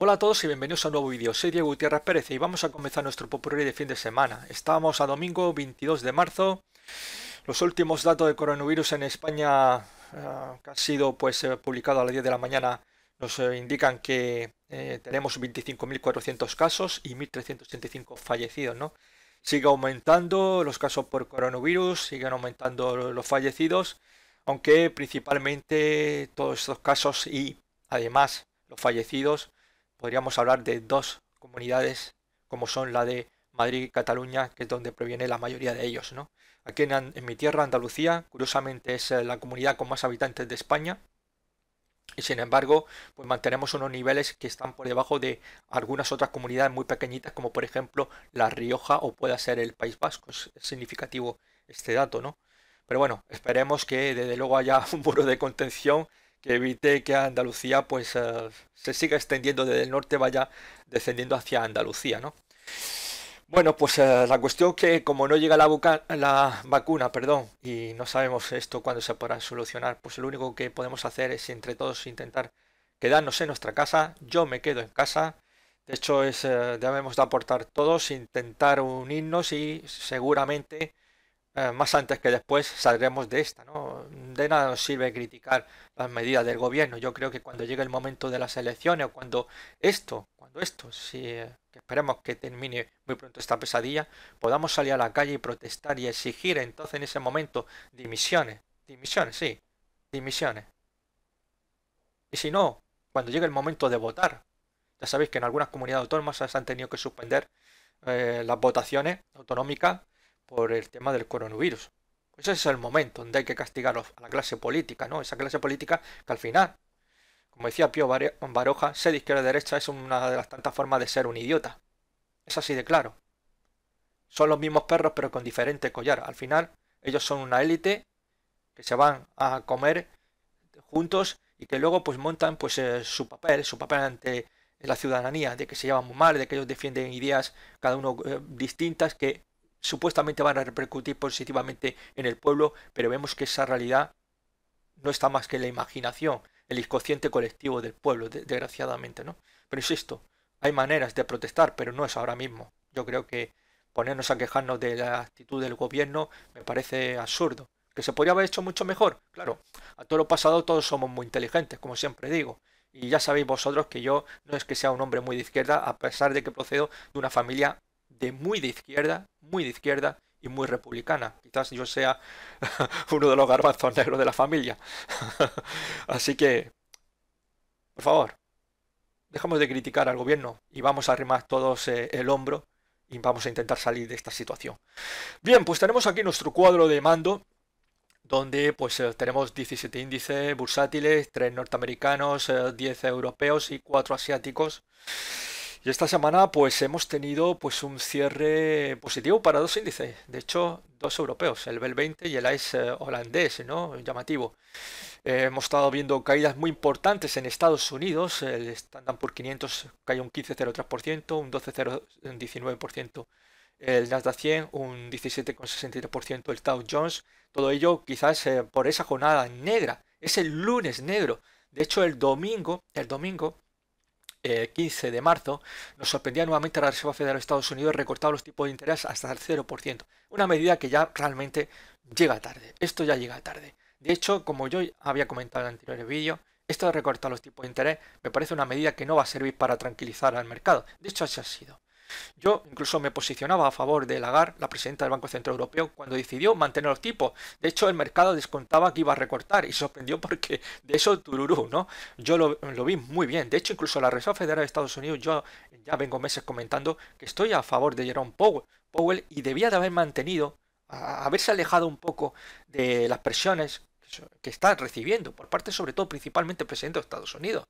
Hola a todos y bienvenidos a un nuevo vídeo, soy Diego Gutiérrez Pérez y vamos a comenzar nuestro popular de fin de semana. Estamos a domingo 22 de marzo, los últimos datos de coronavirus en España eh, que han sido pues, eh, publicados a las 10 de la mañana nos eh, indican que tenemos 25.400 casos y 1.385 fallecidos, ¿no? Sigue aumentando los casos por coronavirus, siguen aumentando los fallecidos, aunque principalmente todos estos casos y además los fallecidos podríamos hablar de dos comunidades como son la de Madrid y Cataluña, que es donde proviene la mayoría de ellos. ¿no? Aquí en, mi tierra, Andalucía, curiosamente es eh, la comunidad con más habitantes de España. Y sin embargo, pues mantenemos unos niveles que están por debajo de algunas otras comunidades muy pequeñitas, como por ejemplo La Rioja o pueda ser el País Vasco. Es, significativo este dato, ¿no? Pero bueno, esperemos que desde luego haya un muro de contención evite que Andalucía pues eh, se siga extendiendo desde el norte, vaya descendiendo hacia Andalucía, ¿no? Bueno, pues eh, la cuestión que como no llega la, la vacuna, perdón, y no sabemos esto cuándo se podrá solucionar, pues lo único que podemos hacer es entre todos intentar quedarnos en nuestra casa. Yo me quedo en casa. De hecho, es, eh, debemos de aportar todos, intentar unirnos y seguramente eh, más antes que después saldremos de esta. ¿no? De nada nos sirve criticar las medidas del gobierno. Yo creo que cuando llegue el momento de las elecciones o cuando esto, cuando esto, si eh, esperemos que termine muy pronto esta pesadilla, podamos salir a la calle y protestar y exigir entonces en ese momento dimisiones. Dimisiones, sí. Dimisiones. Y si no, cuando llegue el momento de votar, ya sabéis que en algunas comunidades autónomas se han tenido que suspender eh, las votaciones autonómicas por el tema del coronavirus. Ese es el momento donde hay que castigar a la clase política, ¿no? Esa clase política que al final, como decía Pío Baroja, ser de izquierda derecha es una de las tantas formas de ser un idiota. Es así de claro. Son los mismos perros pero con diferente collar. Al final, ellos son una élite que se van a comer juntos y que luego pues montan pues eh, su papel, su papel ante la ciudadanía, de que se llevan muy mal, de que ellos defienden ideas cada uno eh, distintas que supuestamente van a repercutir positivamente en el pueblo, pero vemos que esa realidad no está más que en la imaginación, el inconsciente colectivo del pueblo, desgraciadamente, ¿no? Pero insisto, hay maneras de protestar, pero no es ahora mismo. Yo creo que ponernos a quejarnos de la actitud del gobierno me parece absurdo. ¿Que se podría haber hecho mucho mejor? Claro, a todo lo pasado todos somos muy inteligentes, como siempre digo. Y ya sabéis vosotros que yo no es que sea un hombre muy de izquierda, a pesar de que procedo de una familia de muy de izquierda, muy de izquierda y muy republicana. Quizás yo sea uno de los garbanzos negros de la familia. Así que, por favor, dejamos de criticar al gobierno y vamos a arrimar todos eh, el hombro y vamos a intentar salir de esta situación. Bien, pues tenemos aquí nuestro cuadro de mando donde pues eh, tenemos 17 índices bursátiles, 3 norteamericanos, 10 eh, europeos y 4 asiáticos. Y esta semana pues hemos tenido pues un cierre positivo para dos índices, de hecho dos europeos, el BEL 20 y el ICE eh, holandés, ¿no? Llamativo. Eh, hemos estado viendo caídas muy importantes en Estados Unidos, el Standard por 500 cayó un 15,03%, un 12,19%, el Nasdaq 100 un 17,63%, el Dow Jones, todo ello quizás eh, por esa jornada negra, es el lunes negro. De hecho el domingo, el domingo 15 eh, de marzo, nos sorprendía nuevamente la Reserva Federal de Estados Unidos recortar los tipos de interés hasta el 0%, una medida que ya realmente llega tarde. Esto ya llega tarde. De hecho, como yo había comentado en anteriores vídeos, esto de recortar los tipos de interés me parece una medida que no va a servir para tranquilizar al mercado. De hecho, así ha sido. Yo incluso me posicionaba a favor de Lagarde, la presidenta del Banco Central Europeo, cuando decidió mantener los tipos. De hecho, el mercado descontaba que iba a recortar y sorprendió porque de eso tururú, ¿no? Yo lo, vi muy bien. De hecho, incluso la Reserva Federal de Estados Unidos, yo ya vengo meses comentando que estoy a favor de Jerome Powell, Powell y debía de haber mantenido, haberse alejado un poco de las presiones que está recibiendo por parte sobre todo principalmente el presidente de Estados Unidos.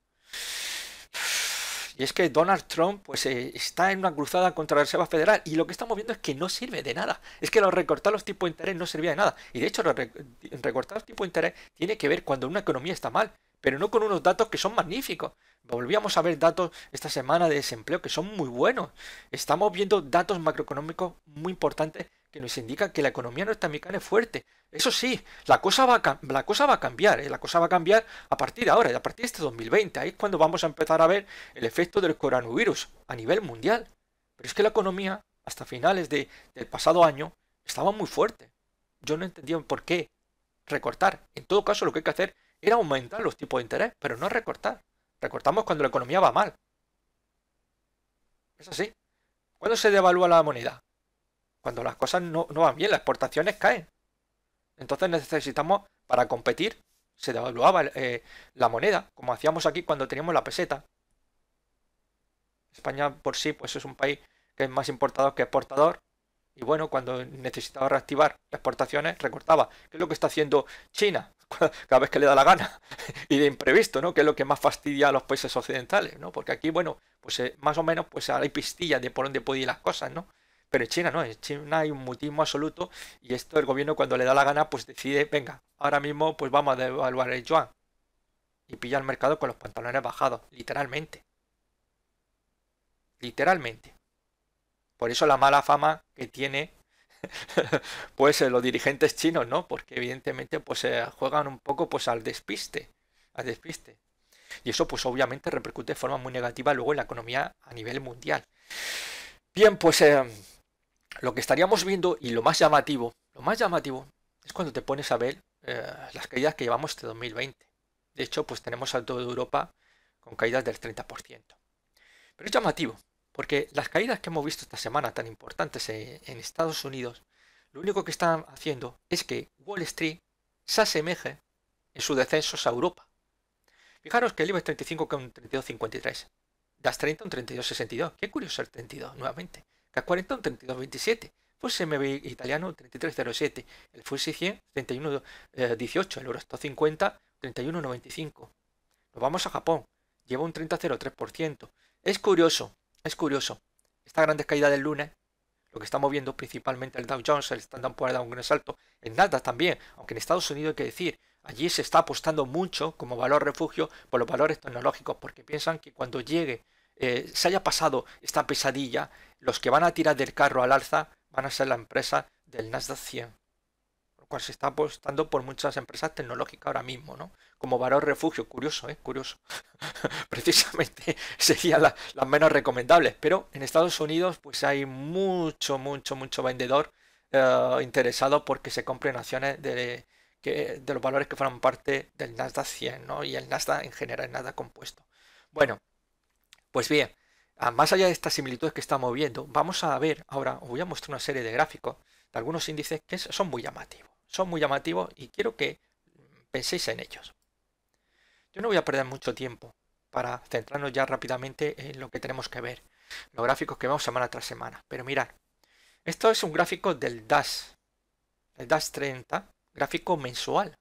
Y es que Donald Trump pues, eh, está en una cruzada contra la Reserva Federal y lo que estamos viendo es que no sirve de nada. Es que lo recortar los tipos de interés no servía de nada. Y de hecho, recortar los tipos de interés tiene que ver cuando una economía está mal, pero no con unos datos que son magníficos. Volvíamos a ver datos esta semana de desempleo que son muy buenos. Estamos viendo datos macroeconómicos muy importantes que nos indica que la economía norteamericana es fuerte. Eso sí, la cosa va a, la cosa va a cambiar, ¿eh? la cosa va a cambiar a partir de ahora, a partir de este 2020. Ahí es cuando vamos a empezar a ver el efecto del coronavirus a nivel mundial. Pero es que la economía, hasta finales de, del pasado año, estaba muy fuerte. Yo no entendía por qué recortar. En todo caso, lo que hay que hacer era aumentar los tipos de interés, pero no recortar. Recortamos cuando la economía va mal. Es así. ¿Cuándo se devalúa la moneda? Cuando las cosas no, van bien, las exportaciones caen. Entonces necesitamos, para competir, se devaluaba eh, la moneda, como hacíamos aquí cuando teníamos la peseta. España por sí, pues es un país que es más importador que exportador. Y bueno, cuando necesitaba reactivar exportaciones, recortaba. ¿Qué es lo que está haciendo China? Cada vez que le da la gana. y de imprevisto, ¿no? Que es lo que más fastidia a los países occidentales, ¿no? Porque aquí, bueno, pues eh, más o menos pues hay pistillas de por dónde pueden ir las cosas, ¿no? Pero en China no, en China hay un mutismo absoluto y esto el gobierno cuando le da la gana pues decide, venga, ahora mismo pues vamos a devaluar el yuan. Y pilla el mercado con los pantalones bajados, literalmente. Literalmente. Por eso la mala fama que tiene pues eh, los dirigentes chinos, ¿no? Porque evidentemente pues eh, juegan un poco pues al despiste, al despiste. Y eso pues obviamente repercute de forma muy negativa luego en la economía a nivel mundial. Bien, pues eh, lo que estaríamos viendo y lo más llamativo, lo más llamativo es cuando te pones a ver eh, las caídas que llevamos este 2020. De hecho, pues tenemos a toda Europa con caídas del 30%. Pero es llamativo, porque las caídas que hemos visto esta semana tan importantes en, Estados Unidos, lo único que están haciendo es que Wall Street se asemeje en sus descensos a Europa. Fijaros que el IBEX 35 con 32.53, DAS 30 un 32.62, qué curioso el 32 nuevamente. 40, 32 27. Fuese MB italiano 3307, el FUSI 100 31.18 el Eurostat 50 31.95 Nos vamos a Japón, lleva un 30,03%. Es curioso, es curioso. Esta gran caída del lunes, lo que estamos viendo principalmente el Dow Jones, el Standard Poor's da un gran salto, en Nasdaq también, aunque en Estados Unidos hay que decir, allí se está apostando mucho como valor refugio por los valores tecnológicos, porque piensan que cuando llegue eh, se haya pasado esta pesadilla, los que van a tirar del carro al alza van a ser la empresa del Nasdaq 100, lo cual se está apostando por muchas empresas tecnológicas ahora mismo, ¿no? Como valor refugio, curioso, ¿eh? Curioso. Precisamente sería la, las menos recomendables, pero en Estados Unidos pues hay mucho, mucho, mucho vendedor eh, interesado porque se compren acciones de, los valores que forman parte del Nasdaq 100, ¿no? Y el Nasdaq en general, el Nasdaq compuesto. Bueno, pues bien, más allá de estas similitudes que estamos viendo, vamos a ver ahora, os voy a mostrar una serie de gráficos de algunos índices que son muy llamativos. Son muy llamativos y quiero que penséis en ellos. Yo no voy a perder mucho tiempo para centrarnos ya rápidamente en lo que tenemos que ver, los gráficos que vemos semana tras semana. Pero mirad, esto es un gráfico del DAS, el DAS 30, gráfico mensual.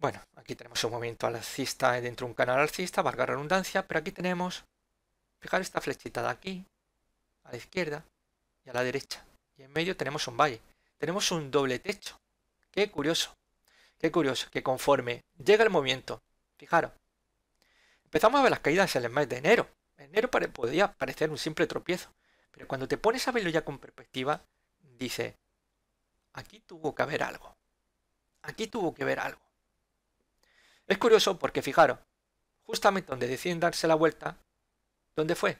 Bueno, aquí tenemos un movimiento alcista dentro de un canal alcista, valga redundancia, pero aquí tenemos, fijar esta flechita de aquí, a la izquierda y a la derecha. Y en medio tenemos un valle. Tenemos un doble techo. Qué curioso. Qué curioso que conforme llega el movimiento, fijaros, empezamos a ver las caídas en el mes de enero. Enero podía parecer un simple tropiezo, pero cuando te pones a verlo ya con perspectiva, dice, aquí tuvo que haber algo. Aquí tuvo que haber algo. Es curioso porque fijaros, justamente donde deciden darse la vuelta, ¿dónde fue?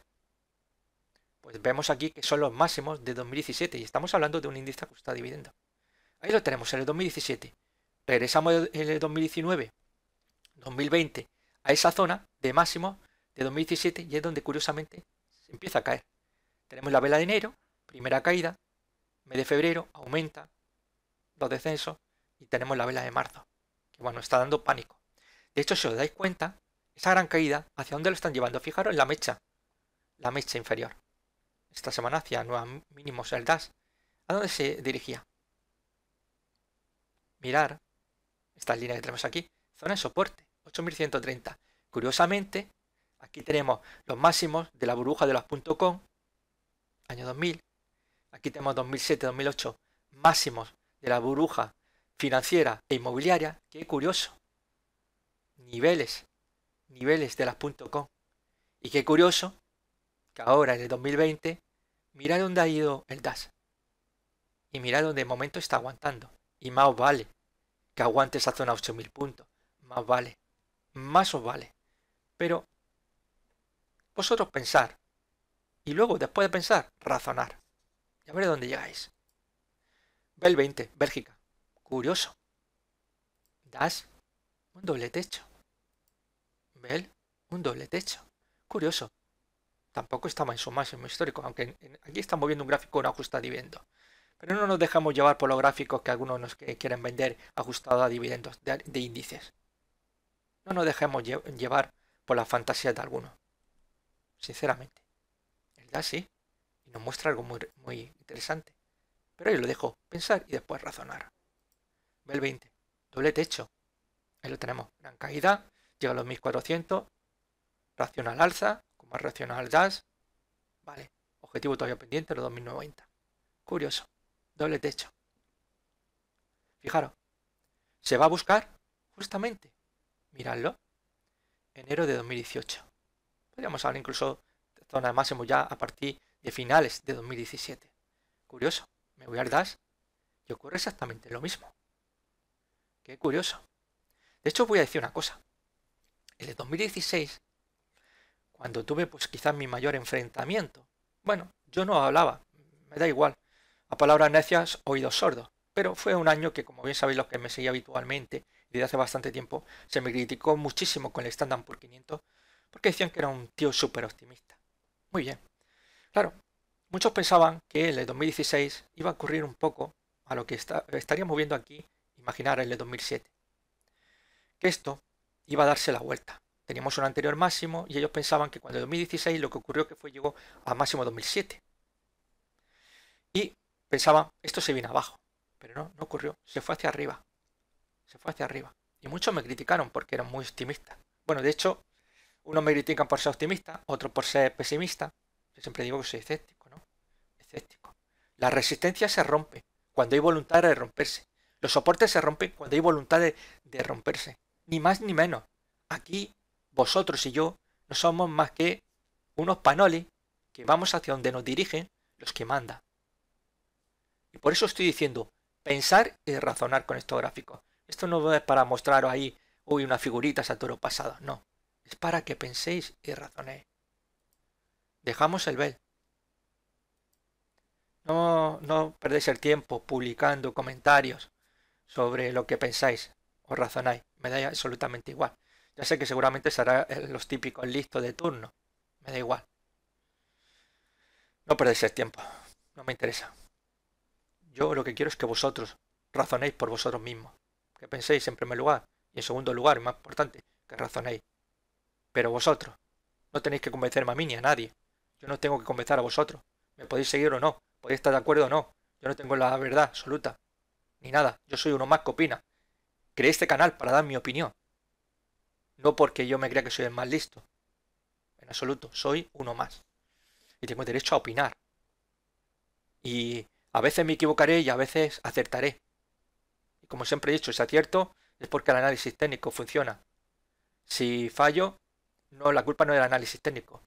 Pues vemos aquí que son los máximos de 2017 y estamos hablando de un índice que está dividendo. Ahí lo tenemos en el 2017. Regresamos en el 2019, 2020 a esa zona de máximos de 2017 y es donde curiosamente se empieza a caer. Tenemos la vela de enero, primera caída, mes de febrero aumenta, los descensos y tenemos la vela de marzo, que bueno, está dando pánico. De hecho, si os dais cuenta, esa gran caída, ¿hacia dónde lo están llevando? Fijaros en la mecha, la mecha inferior. Esta semana hacia nuevos mínimos el DAS. ¿A dónde se dirigía? Mirar estas líneas que tenemos aquí. Zona de soporte, 8130. Curiosamente, aquí tenemos los máximos de la burbuja de los .com, año 2000. Aquí tenemos 2007-2008, máximos de la burbuja financiera e inmobiliaria. Qué curioso niveles, niveles de las .com. Y qué curioso que ahora en el 2020, mira dónde ha ido el DAS. Y mira dónde de momento está aguantando. Y más os vale que aguante esa zona 8000 puntos. Más vale. Más os vale. Pero vosotros pensar. Y luego, después de pensar, razonar. Y a ver dónde llegáis. Bel 20, Bélgica. Curioso. DAS, un doble techo un doble techo. Curioso. Tampoco estaba en su máximo histórico, aunque aquí estamos viendo un gráfico no ajustado a dividendos. Pero no nos dejamos llevar por los gráficos que algunos nos quieren vender ajustado a dividendos de, índices. No nos dejemos llevar por la fantasía de algunos. Sinceramente. El DAS sí. Y nos muestra algo muy, interesante. Pero yo lo dejo pensar y después razonar. Bel 20. Doble techo. Ahí lo tenemos. Gran caída llega a los 1400, racional alza, como más racional al DAS, vale, objetivo todavía pendiente, los 2090. Curioso, doble techo. Fijaros, se va a buscar justamente, miradlo, enero de 2018. Podríamos hablar incluso de zona de máximo ya a partir de finales de 2017. Curioso, me voy al DAS y ocurre exactamente lo mismo. Qué curioso. De hecho, voy a decir una cosa el 2016, cuando tuve pues quizás mi mayor enfrentamiento. Bueno, yo no hablaba, me da igual. A palabras necias, oídos sordos. Pero fue un año que, como bien sabéis los que me seguía habitualmente, desde hace bastante tiempo, se me criticó muchísimo con el Standard por 500, porque decían que era un tío súper optimista. Muy bien. Claro, muchos pensaban que el 2016 iba a ocurrir un poco a lo que estaríamos viendo aquí, imaginar el 2007. Que esto iba a darse la vuelta. Teníamos un anterior máximo y ellos pensaban que cuando en 2016 lo que ocurrió que fue llegó a máximo 2007. Y pensaban, esto se viene abajo. Pero no, no ocurrió. Se fue hacia arriba. Se fue hacia arriba. Y muchos me criticaron porque eran muy optimistas. Bueno, de hecho, unos me critican por ser optimista, otros por ser pesimista. Yo siempre digo que soy escéptico, ¿no? Escéptico. La resistencia se rompe cuando hay voluntad de romperse. Los soportes se rompen cuando hay voluntad de romperse ni más ni menos. Aquí, vosotros y yo, no somos más que unos panoles que vamos hacia donde nos dirigen los que manda. Y por eso estoy diciendo, pensar y razonar con estos gráficos. Esto no es para mostraros ahí, uy, una figurita saturo pasado. No. Es para que penséis y razonéis. Dejamos el bel. No, no perdéis el tiempo publicando comentarios sobre lo que pensáis os razonáis, me da absolutamente igual. Ya sé que seguramente será eh, los típicos listos de turno, me da igual. No perdéis el tiempo, no me interesa. Yo lo que quiero es que vosotros razonéis por vosotros mismos, que penséis en primer lugar y en segundo lugar, más importante, que razonéis. Pero vosotros, no tenéis que convencerme a mí ni a nadie. Yo no tengo que convencer a vosotros. Me podéis seguir o no, podéis estar de acuerdo o no. Yo no tengo la verdad absoluta, ni nada. Yo soy uno más que opina, Creé este canal para dar mi opinión. No porque yo me crea que soy el más listo. En absoluto, soy uno más. Y tengo derecho a opinar. Y a veces me equivocaré y a veces acertaré. Y como siempre he dicho, si acierto es porque el análisis técnico funciona. Si fallo, no, la culpa no es del análisis técnico.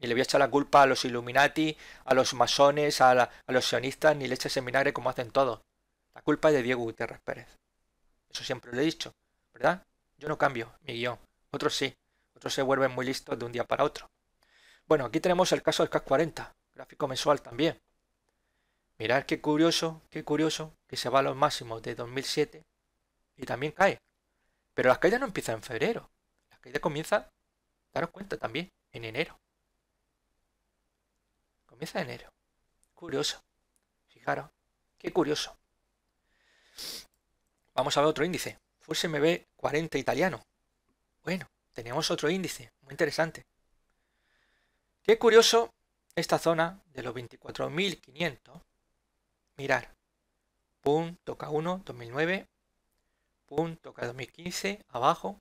Ni le voy a echar la culpa a los Illuminati, a los masones, a, los sionistas, ni le eches seminarios como hacen todos. La culpa es de Diego Gutiérrez Pérez. Eso siempre lo he dicho, ¿verdad? Yo no cambio mi guión. Otros sí. Otros se vuelven muy listos de un día para otro. Bueno, aquí tenemos el caso del CAC 40, gráfico mensual también. Mirad qué curioso, qué curioso, que se va a los máximos de 2007 y también cae. Pero las caídas no empiezan en febrero. Las caídas comienzan, daros cuenta también, en enero. Comienza en enero. Curioso. Fijaros, qué curioso. Vamos a ver otro índice. me ve 40 italiano. Bueno, tenemos otro índice, muy interesante. Qué curioso esta zona de los 24.500. Mirar. Punto toca 1, 2009. Punto toca 2015, abajo.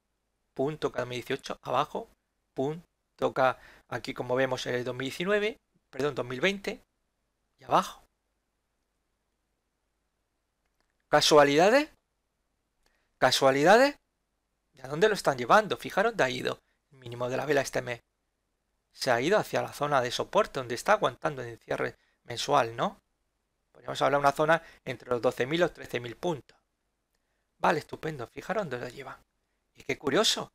Punto toca 2018, abajo. Punto toca aquí como vemos el 2019, perdón, 2020 y abajo. ¿Casualidades? ¿Casualidades? ¿De a dónde lo están llevando? Fijaros de ha ido. El mínimo de la vela este mes. Se ha ido hacia la zona de soporte donde está aguantando el cierre mensual, ¿no? Podríamos hablar de una zona entre los 12.000 y los 13.000 puntos. Vale, estupendo. Fijaros dónde lo llevan. Y qué curioso.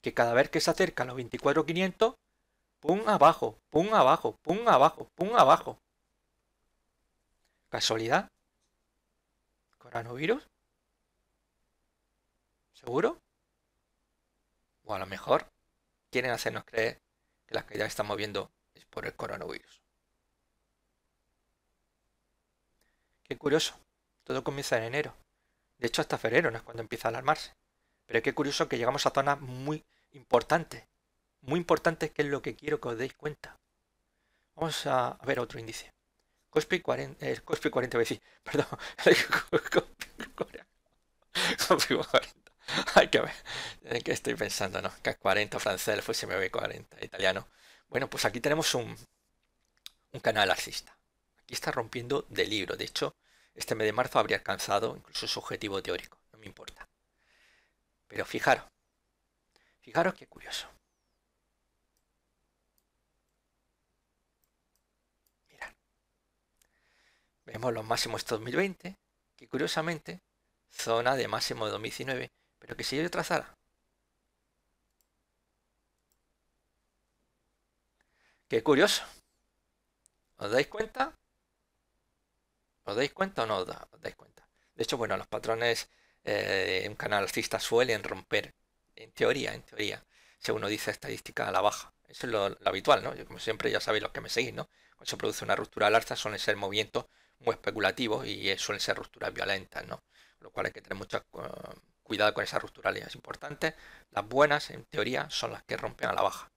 Que cada vez que se acerca a los 24.500, pum abajo, pum abajo, pum abajo, pum abajo. ¿Casualidad? ¿Coronavirus? ¿Seguro? O a lo mejor quieren hacernos creer que las que ya estamos viendo es por el coronavirus. Qué curioso. Todo comienza en enero. De hecho, hasta febrero no es cuando empieza a alarmarse. Pero qué curioso que llegamos a zonas muy importantes. Muy importantes que es lo que quiero que os deis cuenta. Vamos a ver otro índice. Cospi 40, Cospi 40, perdón, Cospi 40. Hay que ver. ¿En qué estoy pensando? No, que 40 francés, pues se me ve 40 italiano. Bueno, pues aquí tenemos un, un canal alcista. Aquí está rompiendo de libro. De hecho, este mes de marzo habría alcanzado incluso su objetivo teórico. No me importa. Pero fijaros. Fijaros qué curioso. Mirad. Vemos los máximos de 2020, que curiosamente, zona de máximo de 2019, lo que sigue yo trazara. Qué curioso. ¿Os dais cuenta? ¿Os dais cuenta o no os, dais cuenta? De hecho, bueno, los patrones en eh, un canal alcista suelen romper. En teoría, en teoría. Según uno dice estadística a la baja. Eso es lo, habitual, ¿no? Yo, como siempre, ya sabéis los que me seguís, ¿no? Cuando se produce una ruptura al alza suelen ser movimientos muy especulativos y eh, suelen ser rupturas violentas, ¿no? Lo cual hay que tener muchas cuidado con esa esas es importante Las buenas, en teoría, son las que rompen a la baja.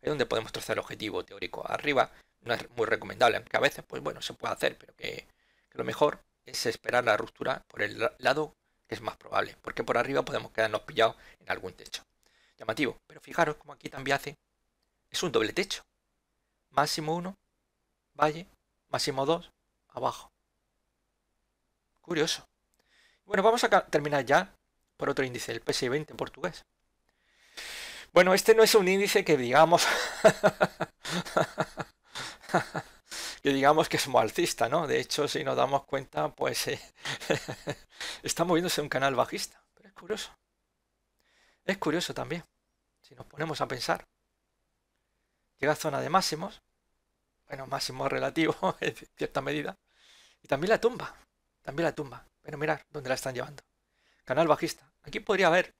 Es donde podemos trazar el objetivo teórico arriba. No es muy recomendable, aunque a veces, pues bueno, se puede hacer, pero que, lo mejor es esperar la ruptura por el lado que es más probable, porque por arriba podemos quedarnos pillados en algún techo. Llamativo, pero fijaros como aquí también hace, es un doble techo. Máximo 1, valle, máximo 2, abajo. Curioso. Bueno, vamos a terminar ya por otro índice, el PSI20 portugués. Bueno, este no es un índice que digamos que digamos que es muy alcista, ¿no? De hecho, si nos damos cuenta, pues eh, está moviéndose un canal bajista. Pero es curioso. Es curioso también, si nos ponemos a pensar. Llega a zona de máximos, bueno, máximo relativo en cierta medida, y también la tumba, también la tumba. Pero mirar dónde la están llevando canal bajista. Aquí podría haber,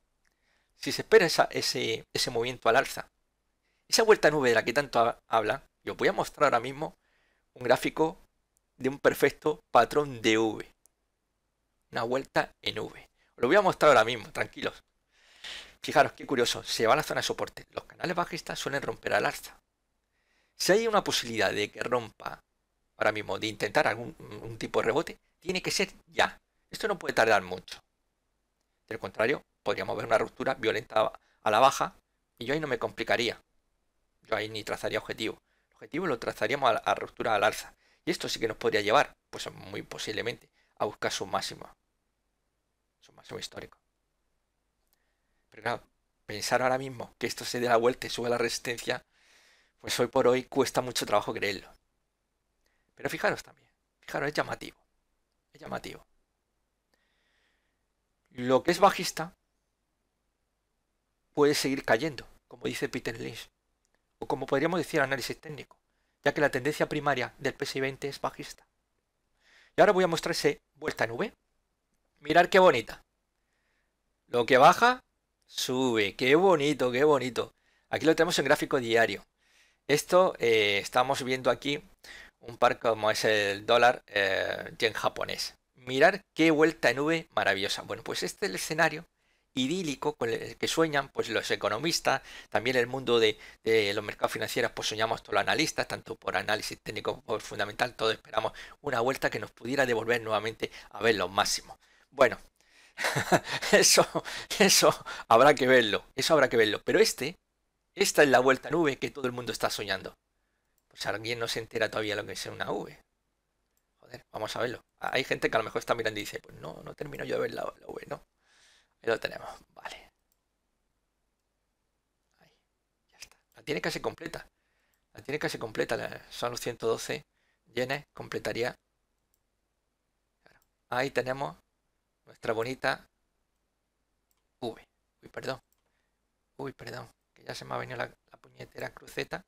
si se espera ese, movimiento al alza, esa vuelta en nube de la que tanto habla, yo voy a mostrar ahora mismo un gráfico de un perfecto patrón de V. Una vuelta en V. lo voy a mostrar ahora mismo, tranquilos. Fijaros, qué curioso, se va a la zona de soporte. Los canales bajistas suelen romper al alza. Si hay una posibilidad de que rompa ahora mismo, de intentar algún un tipo de rebote, tiene que ser ya. Esto no puede tardar mucho. Del contrario, podríamos ver una ruptura violenta a la baja y yo ahí no me complicaría. Yo ahí ni trazaría objetivo. El objetivo lo trazaríamos a, la, ruptura al alza. Y esto sí que nos podría llevar, pues muy posiblemente, a buscar su máximo. Su máximo histórico. Pero claro, pensar ahora mismo que esto se dé la vuelta y sube la resistencia, pues hoy por hoy cuesta mucho trabajo creerlo. Pero fijaros también, fijaros, es llamativo. Es llamativo lo que es bajista puede seguir cayendo, como dice Peter Lynch, o como podríamos decir análisis técnico, ya que la tendencia primaria del PSI 20 es bajista. Y ahora voy a mostrarse vuelta en V. Mirar qué bonita. Lo que baja, sube. Qué bonito, qué bonito. Aquí lo tenemos en gráfico diario. Esto eh, estamos viendo aquí un par como es el dólar eh, yen japonés mirar qué vuelta en nube maravillosa. Bueno, pues este es el escenario idílico con el que sueñan pues los economistas, también el mundo de, los mercados financieros, pues soñamos todos los analistas, tanto por análisis técnico como por fundamental, todos esperamos una vuelta que nos pudiera devolver nuevamente a ver los máximos. Bueno, eso, eso habrá que verlo, eso habrá que verlo. Pero este, esta es la vuelta en nube que todo el mundo está soñando. Pues alguien no se entera todavía lo que es una V vamos a verlo. Ah, hay gente que a lo mejor está mirando y dice, pues no, no termino yo de ver la, V, no. Ahí lo tenemos, vale. Ahí, ya está. La tiene casi completa. La tiene casi completa, son los 112 yenes, completaría. Ahí tenemos nuestra bonita V. Uy, perdón. Uy, perdón, que ya se me ha venido la, la puñetera cruceta.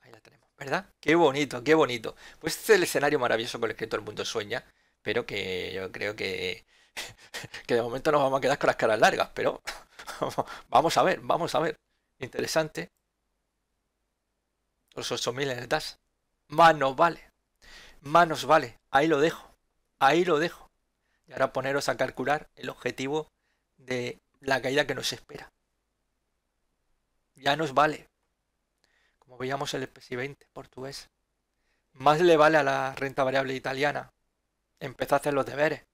Ahí la tenemos. ¿Verdad? Qué bonito, qué bonito. Pues este es el escenario maravilloso con el que todo el mundo sueña, pero que yo creo que, que de momento nos vamos a quedar con las caras largas, pero vamos a ver, vamos a ver. Interesante. Los 8.000 en el DAS. Manos vale. Manos vale. Ahí lo dejo. Ahí lo dejo. Y ahora poneros a calcular el objetivo de la caída que nos espera. Ya nos vale como veíamos el PSI 20 portugués. Más le vale a la renta variable italiana empezar a hacer los deberes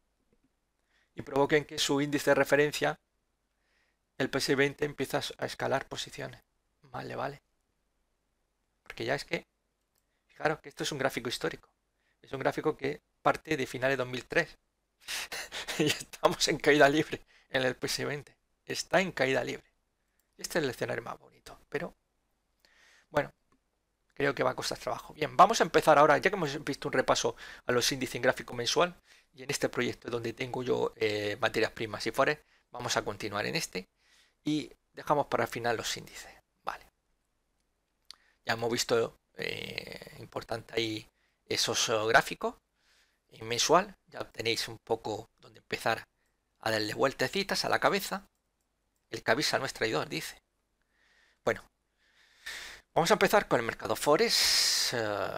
y provoquen que su índice de referencia, el PSI 20, empieza a escalar posiciones. Más le vale. Porque ya es que, fijaros que esto es un gráfico histórico. Es un gráfico que parte de finales de 2003. y estamos en caída libre en el PSI 20. Está en caída libre. Este es el escenario más bonito, pero bueno, creo que va a costar trabajo. Bien, vamos a empezar ahora, ya que hemos visto un repaso a los índices en gráfico mensual, y en este proyecto donde tengo yo eh, materias primas y forex, vamos a continuar en este, y dejamos para el final los índices. Vale. Ya hemos visto eh, importante ahí esos eh, gráficos en mensual, ya tenéis un poco donde empezar a darle vueltecitas a la cabeza. El cabisa no es traidor, dice. Vamos a empezar con el mercado forex. Eh,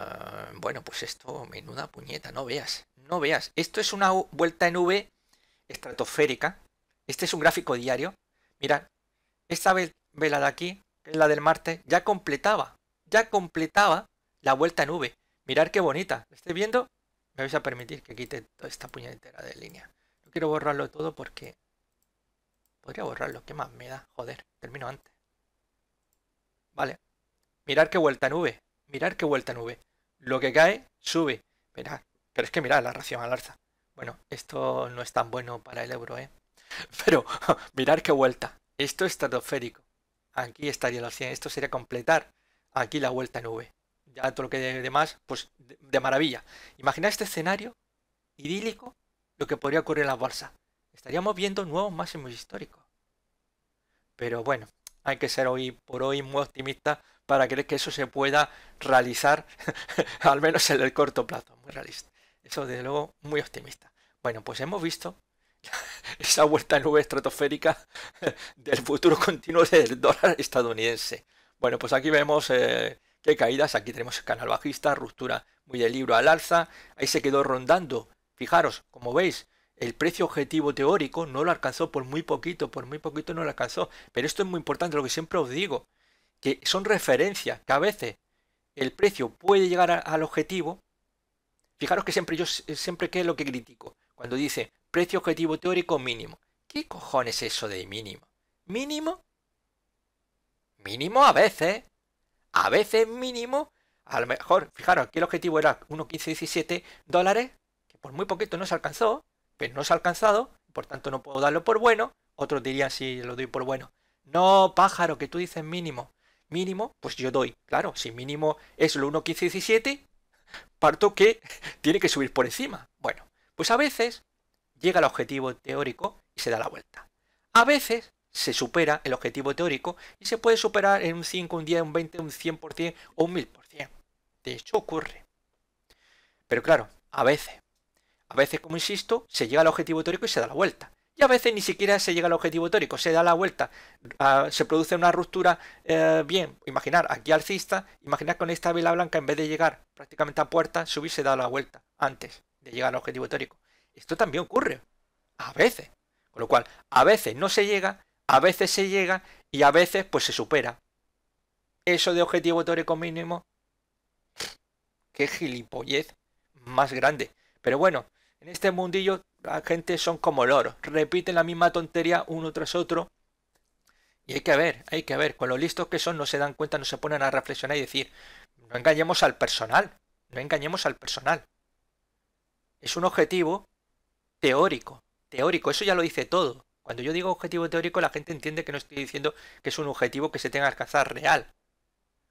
bueno, pues esto, menuda puñeta, no veas, no veas. Esto es una vuelta en V estratosférica. Este es un gráfico diario. Mirad, esta vela de aquí, la del Marte. ya completaba, ya completaba la vuelta en V. Mirad qué bonita. ¿Lo estáis viendo? Me vais a permitir que quite toda esta puñetera de línea. No quiero borrarlo todo porque... Podría borrarlo, ¿qué más me da? Joder, termino antes. Vale, Mirar qué vuelta nube. Mirar qué vuelta nube. Lo que cae, sube. Mirad. Pero es que mirad la ración al alza. Bueno, esto no es tan bueno para el euro, ¿eh? Pero mirar qué vuelta. Esto es estratosférico. Aquí estaría la 100. Esto sería completar aquí la vuelta nube. Ya todo lo que demás, pues de maravilla. Imagina este escenario idílico, lo que podría ocurrir en la bolsa. Estaríamos viendo nuevos máximos históricos. Pero bueno, hay que ser hoy por hoy muy optimista para creer que eso se pueda realizar, al menos en el corto plazo. Muy realista. Eso, desde luego, muy optimista. Bueno, pues hemos visto esa vuelta en nube estratosférica del futuro continuo del dólar estadounidense. Bueno, pues aquí vemos que eh, qué caídas. Aquí tenemos el canal bajista, ruptura muy del libro al alza. Ahí se quedó rondando. Fijaros, como veis, el precio objetivo teórico no lo alcanzó por muy poquito, por muy poquito no lo alcanzó. Pero esto es muy importante, lo que siempre os digo que son referencias, que a veces el precio puede llegar al objetivo. Fijaros que siempre yo siempre que es lo que critico, cuando dice precio objetivo teórico mínimo. ¿Qué cojones es eso de mínimo? ¿Mínimo? Mínimo a veces. A veces mínimo. A lo mejor, fijaros, que el objetivo era 17 dólares, que por muy poquito no se alcanzó, pues no se ha alcanzado, por tanto no puedo darlo por bueno. Otros dirían si lo doy por bueno. No, pájaro, que tú dices mínimo mínimo, pues yo doy. Claro, si mínimo es lo 1, 15, 17, parto que tiene que subir por encima. Bueno, pues a veces llega al objetivo teórico y se da la vuelta. A veces se supera el objetivo teórico y se puede superar en un 5, un 10, un 20, un 100% o un 1000%. De hecho, ocurre. Pero claro, a veces. A veces, como insisto, se llega al objetivo teórico y se da la vuelta y a veces ni siquiera se llega al objetivo teórico, se da la vuelta, ah, se produce una ruptura, eh, bien, imaginar aquí alcista, imaginar con esta vela blanca en vez de llegar prácticamente a puerta, Se hubiese dado la vuelta antes de llegar al objetivo teórico. Esto también ocurre, a veces, con lo cual, a veces no se llega, a veces se llega y a veces pues se supera. Eso de objetivo teórico mínimo, qué gilipollez más grande. Pero bueno, en este mundillo la gente son como loros, repiten la misma tontería uno tras otro. Y hay que ver, hay que ver, con los listos que son no se dan cuenta, no se ponen a reflexionar y decir, no engañemos al personal, no engañemos al personal. Es un objetivo teórico, teórico, eso ya lo dice todo. Cuando yo digo objetivo teórico, la gente entiende que no estoy diciendo que es un objetivo que se tenga que alcanzar real,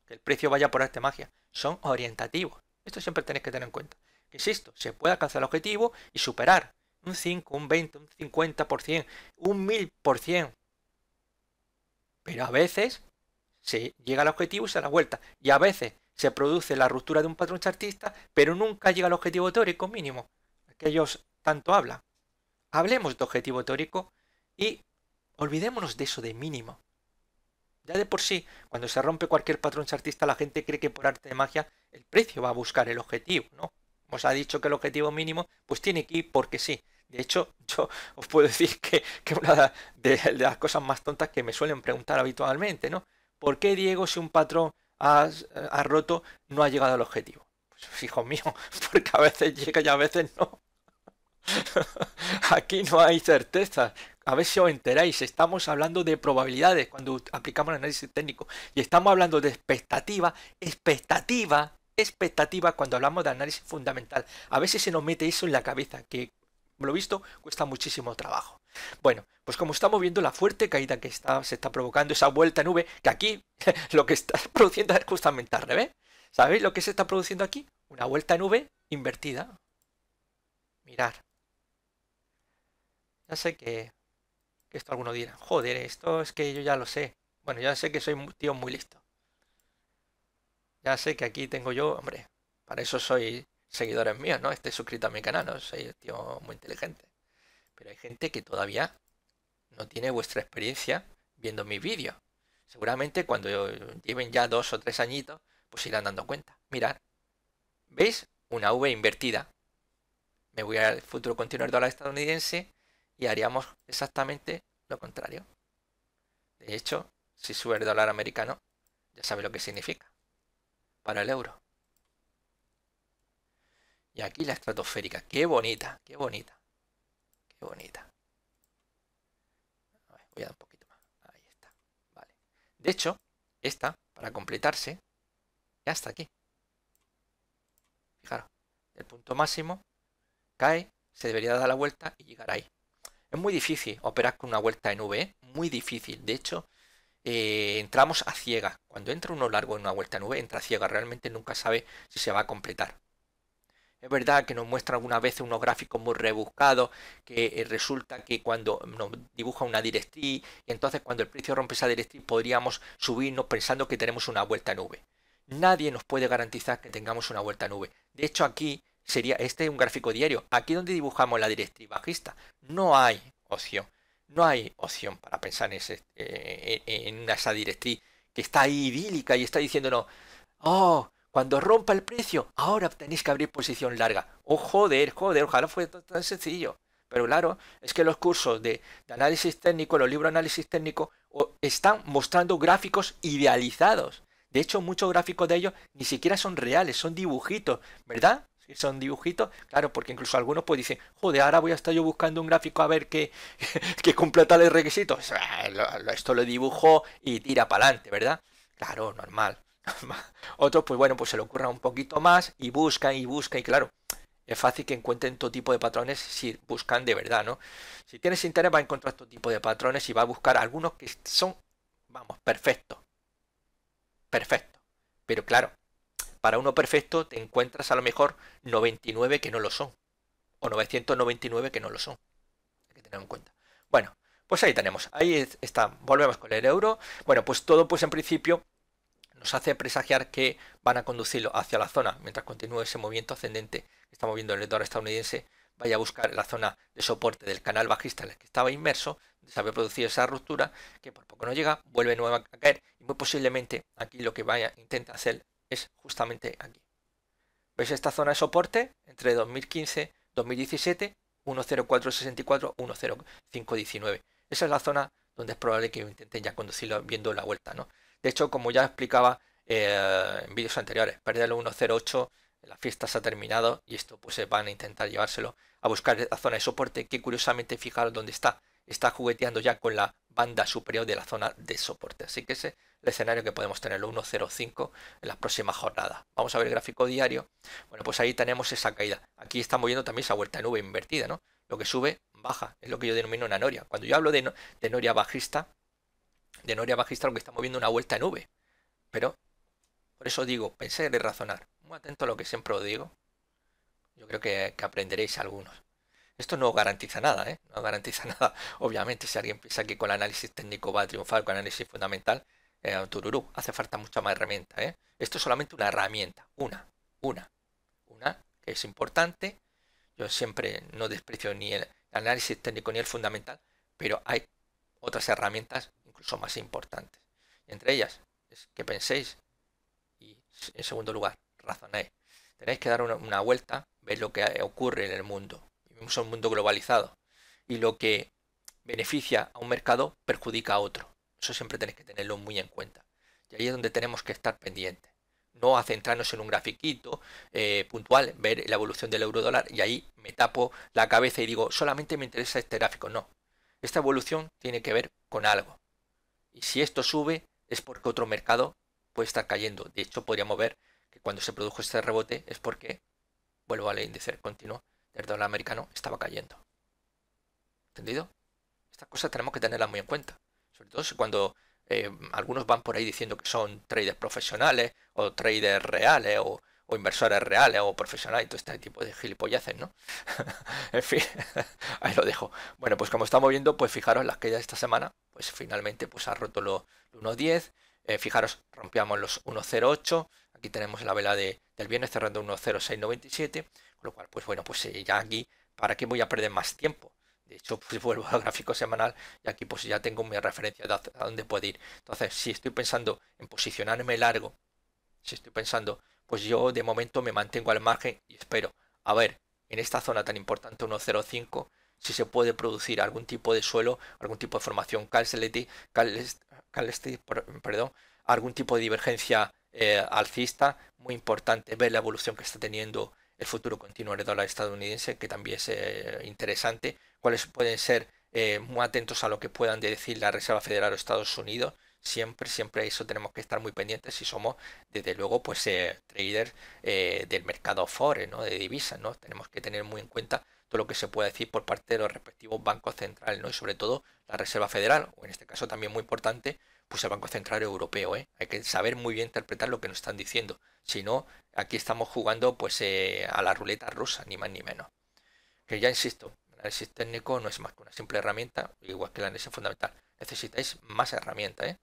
que el precio vaya por arte magia, son orientativos. Esto siempre tenéis que tener en cuenta. Insisto, se puede alcanzar el objetivo y superar, un 5, un 20, un 50%, un 1000%. Pero a veces se llega al objetivo y se da la vuelta. Y a veces se produce la ruptura de un patrón chartista, pero nunca llega al objetivo teórico mínimo, aquellos tanto hablan. Hablemos de objetivo teórico y olvidémonos de eso de mínimo. Ya de por sí, cuando se rompe cualquier patrón chartista, la gente cree que por arte de magia el precio va a buscar el objetivo, ¿no? Os ha dicho que el objetivo mínimo, pues tiene que ir porque sí. De hecho, yo os puedo decir que, que una de, las cosas más tontas que me suelen preguntar habitualmente, ¿no? ¿Por qué Diego, si un patrón ha, eh, roto, no ha llegado al objetivo? Pues, hijo mío, porque a veces llega y a veces no. Aquí no hay certeza. A ver si os enteráis, estamos hablando de probabilidades cuando aplicamos el análisis técnico y estamos hablando de expectativa, expectativa, expectativa cuando hablamos de análisis fundamental. A veces se nos mete eso en la cabeza, que lo visto, cuesta muchísimo trabajo. Bueno, pues como estamos viendo la fuerte caída que está, se está provocando, esa vuelta en nube, que aquí lo que está produciendo es justamente al revés. ¿Sabéis lo que se está produciendo aquí? Una vuelta nube invertida. Mirar. Ya sé que, que esto alguno dirá, joder, esto es que yo ya lo sé. Bueno, ya sé que soy un tío muy listo. Ya sé que aquí tengo yo, hombre, para eso soy seguidores míos, ¿no? Esté suscrito a mi canal, ¿no? Soy un tío muy inteligente. Pero hay gente que todavía no tiene vuestra experiencia viendo mis vídeos. Seguramente cuando lleven ya dos o tres añitos, pues irán dando cuenta. Mirad, ¿veis? Una V invertida. Me voy al futuro continuo del dólar estadounidense y haríamos exactamente lo contrario. De hecho, si sube el dólar americano, ya sabe lo que significa para el euro. Y aquí la estratosférica. Qué bonita, qué bonita. Qué bonita. voy a dar un poquito más. Ahí está. Vale. De hecho, esta, para completarse, ya está aquí. Fijaros, el punto máximo cae, se debería dar la vuelta y llegar ahí. Es muy difícil operar con una vuelta en nube, ¿eh? muy difícil. De hecho, eh, entramos a ciega. Cuando entra uno largo en una vuelta en V, entra a ciega. Realmente nunca sabe si se va a completar. Es verdad que nos muestra alguna vez unos gráficos muy rebuscados, que eh, resulta que cuando nos dibuja una directriz, entonces cuando el precio rompe esa directriz podríamos subirnos pensando que tenemos una vuelta nube. Nadie nos puede garantizar que tengamos una vuelta a nube. De hecho aquí sería, este es un gráfico diario, aquí donde dibujamos la directriz bajista, no hay opción. No hay opción para pensar en, eh, en esa directriz que está idílica y está diciéndonos, oh, cuando rompa el precio, ahora tenéis que abrir posición larga. O oh, joder, joder, ojalá fuera tan sencillo. Pero claro, es que los cursos de, análisis técnico, los libros de análisis técnico, están mostrando gráficos idealizados. De hecho, muchos gráficos de ellos ni siquiera son reales, son dibujitos, ¿verdad? Si son dibujitos, claro, porque incluso algunos pues dicen, joder, ahora voy a estar yo buscando un gráfico a ver qué que cumpla tales requisitos. Pues, eh, esto lo dibujo y tira para adelante, ¿verdad? Claro, normal. Otros, pues bueno, pues se le ocurran un poquito más y buscan y buscan y claro, es fácil que encuentren todo tipo de patrones si buscan de verdad, ¿no? Si tienes interés va a encontrar todo tipo de patrones y va a buscar algunos que son, vamos, perfecto perfecto Pero claro, para uno perfecto te encuentras a lo mejor 99 que no lo son. O 999 que no lo son. Hay que tener en cuenta. Bueno, pues ahí tenemos. Ahí está. Volvemos con el euro. Bueno, pues todo pues en principio nos hace presagiar que van a conducirlo hacia la zona, mientras continúe ese movimiento ascendente que está moviendo el dólar estadounidense, vaya a buscar la zona de soporte del canal bajista en el que estaba inmerso, se había producido esa ruptura, que por poco no llega, vuelve nuevamente a caer, y muy posiblemente aquí lo que vaya intenta hacer es justamente aquí. ¿Veis esta zona de soporte? Entre 2015 2017, 10464, 10519. Esa es la zona donde es probable que intenten ya conducirlo viendo la vuelta, ¿no? De hecho, como ya explicaba eh, en vídeos anteriores, perder el 108, la fiesta se ha terminado y esto pues van a intentar llevárselo a buscar la zona de soporte que curiosamente fijaros dónde está. Está jugueteando ya con la banda superior de la zona de soporte. Así que ese es el escenario que podemos tener, el 1.05 en las próximas jornadas. Vamos a ver el gráfico diario. Bueno, pues ahí tenemos esa caída. Aquí estamos viendo también esa vuelta de nube invertida, ¿no? Lo que sube, baja. Es lo que yo denomino una noria. Cuando yo hablo de noria bajista, de Noria Magistral que está moviendo una vuelta en V. Pero, por eso digo, pensé y razonar. Muy atento a lo que siempre os digo. Yo creo que, aprenderéis algunos. Esto no garantiza nada, ¿eh? No garantiza nada. Obviamente, si alguien piensa que con el análisis técnico va a triunfar, con el análisis fundamental, eh, tururú, hace falta mucha más herramienta, ¿eh? Esto es solamente una herramienta, una, una, una que es importante. Yo siempre no desprecio ni el análisis técnico ni el fundamental, pero hay otras herramientas son más importantes. Entre ellas, es que penséis y, en segundo lugar, razonéis Tenéis que dar una, vuelta, ver lo que ocurre en el mundo. Vivimos en un mundo globalizado y lo que beneficia a un mercado perjudica a otro. Eso siempre tenéis que tenerlo muy en cuenta. Y ahí es donde tenemos que estar pendientes. No a centrarnos en un grafiquito eh, puntual, ver la evolución del euro dólar y ahí me tapo la cabeza y digo, solamente me interesa este gráfico. No. Esta evolución tiene que ver con algo. Y si esto sube es porque otro mercado puede estar cayendo. De hecho, podríamos ver que cuando se produjo este rebote es porque, vuelvo al índice continuo del dólar americano, estaba cayendo. ¿Entendido? Estas cosas tenemos que tenerlas muy en cuenta. Sobre todo cuando eh, algunos van por ahí diciendo que son traders profesionales o traders reales o, inversores reales o profesionales y todo este tipo de gilipolleces, ¿no? en fin, ahí lo dejo. Bueno, pues como estamos viendo, pues fijaros las caídas de esta semana pues finalmente pues ha roto eh, los 1.10. fijaros, rompíamos los 1.08. Aquí tenemos la vela del viernes cerrando 1.0697. Con lo cual, pues bueno, pues eh, ya aquí, ¿para qué voy a perder más tiempo? De hecho, pues vuelvo al gráfico semanal y aquí pues ya tengo mi referencia de a dónde puedo ir. Entonces, si estoy pensando en posicionarme largo, si estoy pensando, pues yo de momento me mantengo al margen y espero a ver en esta zona tan importante 1.05 si se puede producir algún tipo de suelo, algún tipo de formación calcity, perdón, algún tipo de divergencia eh, alcista, muy importante ver la evolución que está teniendo el futuro continuo del dólar estadounidense, que también es eh, interesante, cuáles pueden ser eh, muy atentos a lo que puedan decir la Reserva Federal de Estados Unidos, siempre, siempre eso tenemos que estar muy pendientes si somos, desde luego, pues traders del mercado forex, ¿no? De divisas, ¿no? Tenemos que tener muy en cuenta todo lo que se pueda decir por parte de los respectivos bancos centrales, ¿no? Y sobre todo la Reserva Federal, o en este caso también muy importante, pues el Banco Central Europeo, ¿eh? Hay que saber muy bien interpretar lo que nos están diciendo. Si no, aquí estamos jugando pues eh, a la ruleta rusa, ni más ni menos. Que ya insisto, el análisis técnico no es más que una simple herramienta, igual que el análisis fundamental. Necesitáis más herramientas, ¿eh?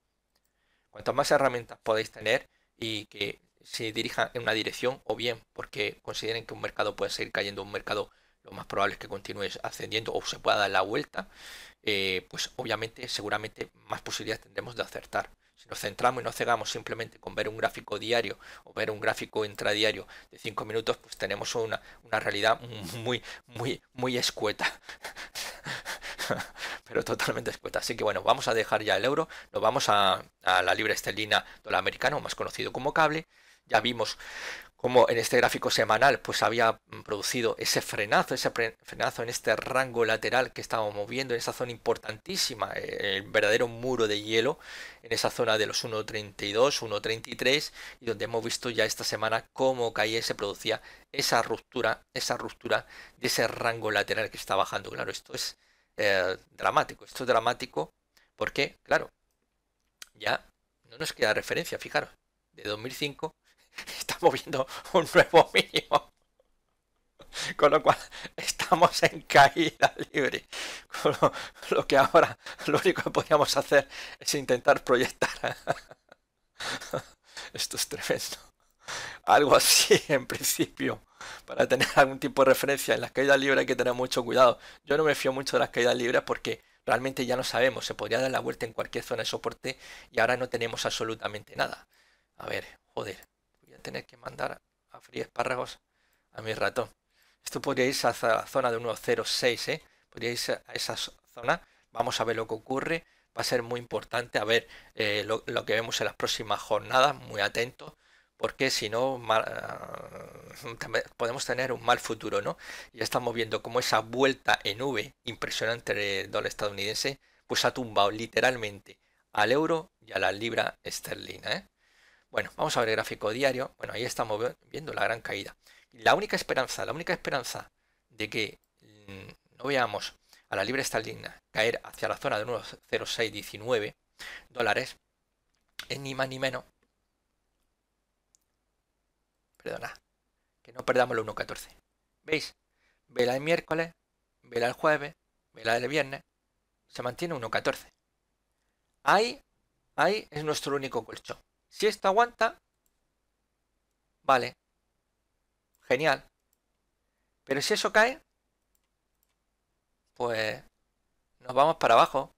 Cuantas más herramientas podéis tener y que se dirijan en una dirección o bien porque consideren que un mercado puede seguir cayendo un mercado lo más probable es que continúe ascendiendo o se pueda dar la vuelta, eh, pues obviamente seguramente más posibilidades tendremos de acertar. Si nos centramos y nos cegamos simplemente con ver un gráfico diario o ver un gráfico intradiario de 5 minutos, pues tenemos una, realidad muy, muy, muy escueta. pero totalmente escueta. Así que bueno, vamos a dejar ya el euro, nos vamos a, la libra esterlina dólar americano, más conocido como cable. Ya vimos como en este gráfico semanal pues había mm, producido ese frenazo, ese frenazo en este rango lateral que estábamos moviendo, en esa zona importantísima, eh, el verdadero muro de hielo, en esa zona de los 1.32, 1.33, y donde hemos visto ya esta semana cómo caía se producía esa ruptura, esa ruptura de ese rango lateral que está bajando. Claro, esto es eh, dramático, esto es dramático porque, claro, ya no nos queda referencia, fijaros, de 2005 moviendo un nuevo mínimo. Con lo cual estamos en caída libre. lo, lo que ahora lo único que podíamos hacer es intentar proyectar. Esto es tremendo. Algo así en principio. Para tener algún tipo de referencia en las caídas libres hay que tener mucho cuidado. Yo no me fío mucho de las caídas libres porque realmente ya no sabemos. Se podría dar la vuelta en cualquier zona de soporte y ahora no tenemos absolutamente nada. A ver, joder tener que mandar a freír espárragos a mi ratón. Esto podría irse a la zona de 1.06, ¿eh? Podría irse a esa zona. Vamos a ver lo que ocurre. Va a ser muy importante a ver eh, lo, que vemos en las próximas jornadas. Muy atentos. Porque si no, ah, podemos tener un mal futuro, ¿no? Ya estamos viendo como esa vuelta en V impresionante del dólar estadounidense, pues ha tumbado literalmente al euro y a la libra esterlina, ¿eh? Bueno, vamos a ver el gráfico diario. Bueno, ahí estamos viendo la gran caída. La única esperanza, la única esperanza de que mm, no veamos a la libre estalina caer hacia la zona de 1,0619 dólares es ni más ni menos. Perdona, que no perdamos el 1,14. ¿Veis? Vela el miércoles, vela el jueves, vela el viernes. Se mantiene 1,14. Ahí, ahí es nuestro único colchón. Si esto aguanta, vale. Genial. Pero si eso cae, pues nos vamos para abajo.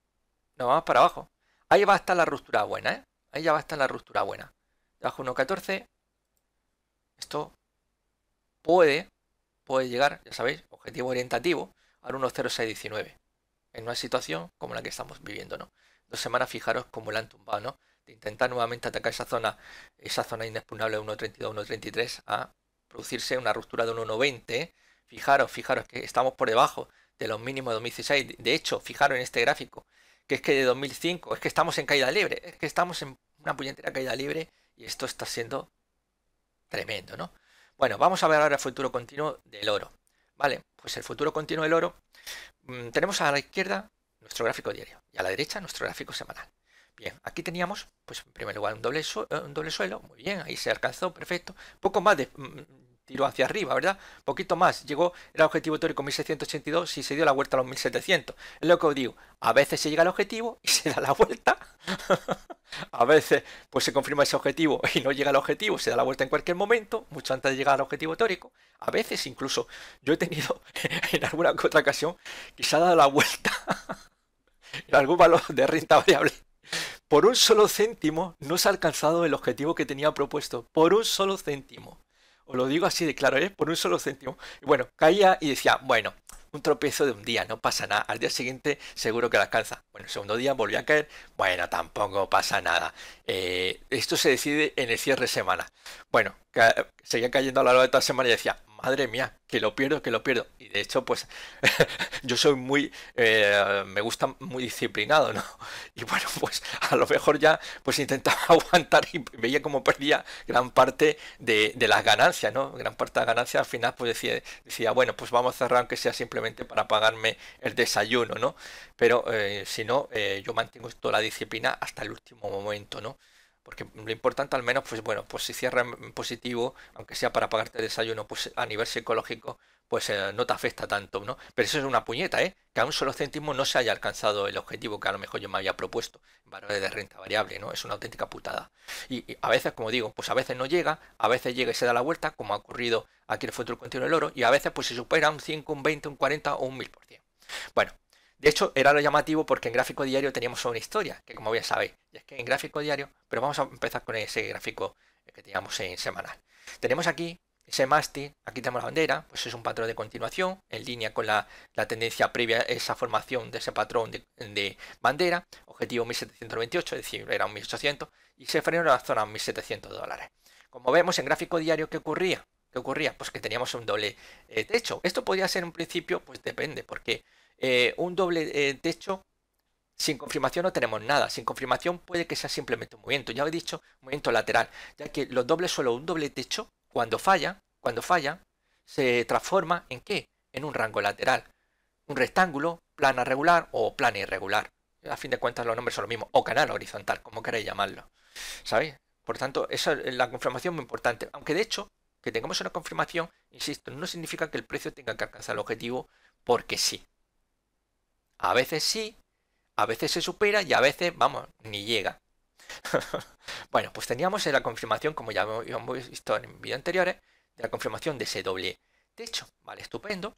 Nos vamos para abajo. Ahí va a estar la ruptura buena, ¿eh? Ahí ya va a estar la ruptura buena. Bajo 1.14. Esto puede, puede llegar, ya sabéis, objetivo orientativo, al 1.0619. En una situación como la que estamos viviendo, ¿no? Dos semanas, fijaros cómo la han tumbado, ¿no? intentar nuevamente atacar esa zona, esa zona inexpugnable 1.32, 1.33 a producirse una ruptura de 1.20. Fijaros, fijaros que estamos por debajo de los mínimos de 2016. De hecho, fijaros en este gráfico, que es que de 2005, es que estamos en caída libre, es que estamos en una puñetera caída libre y esto está siendo tremendo, ¿no? Bueno, vamos a ver ahora el futuro continuo del oro. Vale, pues el futuro continuo del oro. Mm, tenemos a la izquierda nuestro gráfico diario y a la derecha nuestro gráfico semanal. Bien, aquí teníamos, pues en primer lugar, un doble, eh, un doble suelo, muy bien, ahí se alcanzó, perfecto. Poco más de, mm, tiró hacia arriba, ¿verdad? Poquito más, llegó, el objetivo teórico 1682 y se dio la vuelta a los 1700. Es lo que os digo, a veces se llega al objetivo y se da la vuelta, a veces pues se confirma ese objetivo y no llega al objetivo, se da la vuelta en cualquier momento, mucho antes de llegar al objetivo teórico, a veces incluso yo he tenido en alguna otra ocasión quizá ha dado la vuelta en algún valor de renta variable por un solo céntimo no se ha alcanzado el objetivo que tenía propuesto. Por un solo céntimo. Os lo digo así de claro, ¿eh? Por un solo céntimo. bueno, caía y decía, bueno, un tropiezo de un día, no pasa nada. Al día siguiente seguro que la alcanza. Bueno, el segundo día volvió a caer. Bueno, tampoco pasa nada. Eh, esto se decide en el cierre de semana. Bueno, seguía cayendo a lo largo de toda la semana y decía, madre mía, que lo pierdo, que lo pierdo. Y de hecho, pues yo soy muy, eh, me gusta muy disciplinado, ¿no? Y bueno, pues a lo mejor ya pues intentaba aguantar y veía como perdía gran parte de, las ganancias, ¿no? Gran parte de las ganancias al final pues decía, decía, bueno, pues vamos a cerrar aunque sea simplemente para pagarme el desayuno, ¿no? Pero eh, si no, eh, yo mantengo toda la disciplina hasta el último momento, ¿no? porque lo importante al menos, pues bueno, pues si cierra en positivo, aunque sea para pagarte el desayuno, pues a nivel psicológico, pues eh, no te afecta tanto, ¿no? Pero eso es una puñeta, ¿eh? Que a un solo céntimo no se haya alcanzado el objetivo que a lo mejor yo me había propuesto, valores de renta variable, ¿no? Es una auténtica putada. Y, a veces, como digo, pues a veces no llega, a veces llega y se da la vuelta, como ha ocurrido aquí en el Futuro Continuo del Oro, y a veces pues se supera un 5, un 20, un 40 o un 1000%. Bueno, de hecho, era lo llamativo porque en gráfico diario teníamos una historia, que como ya sabéis, es que en gráfico diario, pero vamos a empezar con ese gráfico que teníamos en semanal. Tenemos aquí ese mástil, aquí tenemos la bandera, pues es un patrón de continuación, en línea con la, tendencia previa a esa formación de ese patrón de, bandera, objetivo 1728, es decir, era un 1800, y se frenó en la zona 1700 dólares. Como vemos en gráfico diario, ¿qué ocurría? ¿Qué ocurría? Pues que teníamos un doble eh, techo. Esto podía ser un principio, pues depende, porque eh, un doble eh, techo, sin confirmación no tenemos nada. Sin confirmación puede que sea simplemente un movimiento. Ya he dicho, movimiento lateral. Ya que los dobles solo un doble techo, cuando falla, cuando falla, se transforma en qué? En un rango lateral. Un rectángulo, plana regular o plana irregular. A fin de cuentas los nombres son los mismos. O canal horizontal, como queréis llamarlo. ¿Sabéis? Por tanto, esa es la confirmación muy importante. Aunque de hecho, que tengamos una confirmación, insisto, no significa que el precio tenga que alcanzar el objetivo porque sí. A veces sí, a veces se supera y a veces, vamos, ni llega. bueno, pues teníamos la confirmación, como ya hemos visto en vídeos anteriores, de la confirmación de ese doble techo. Vale, estupendo.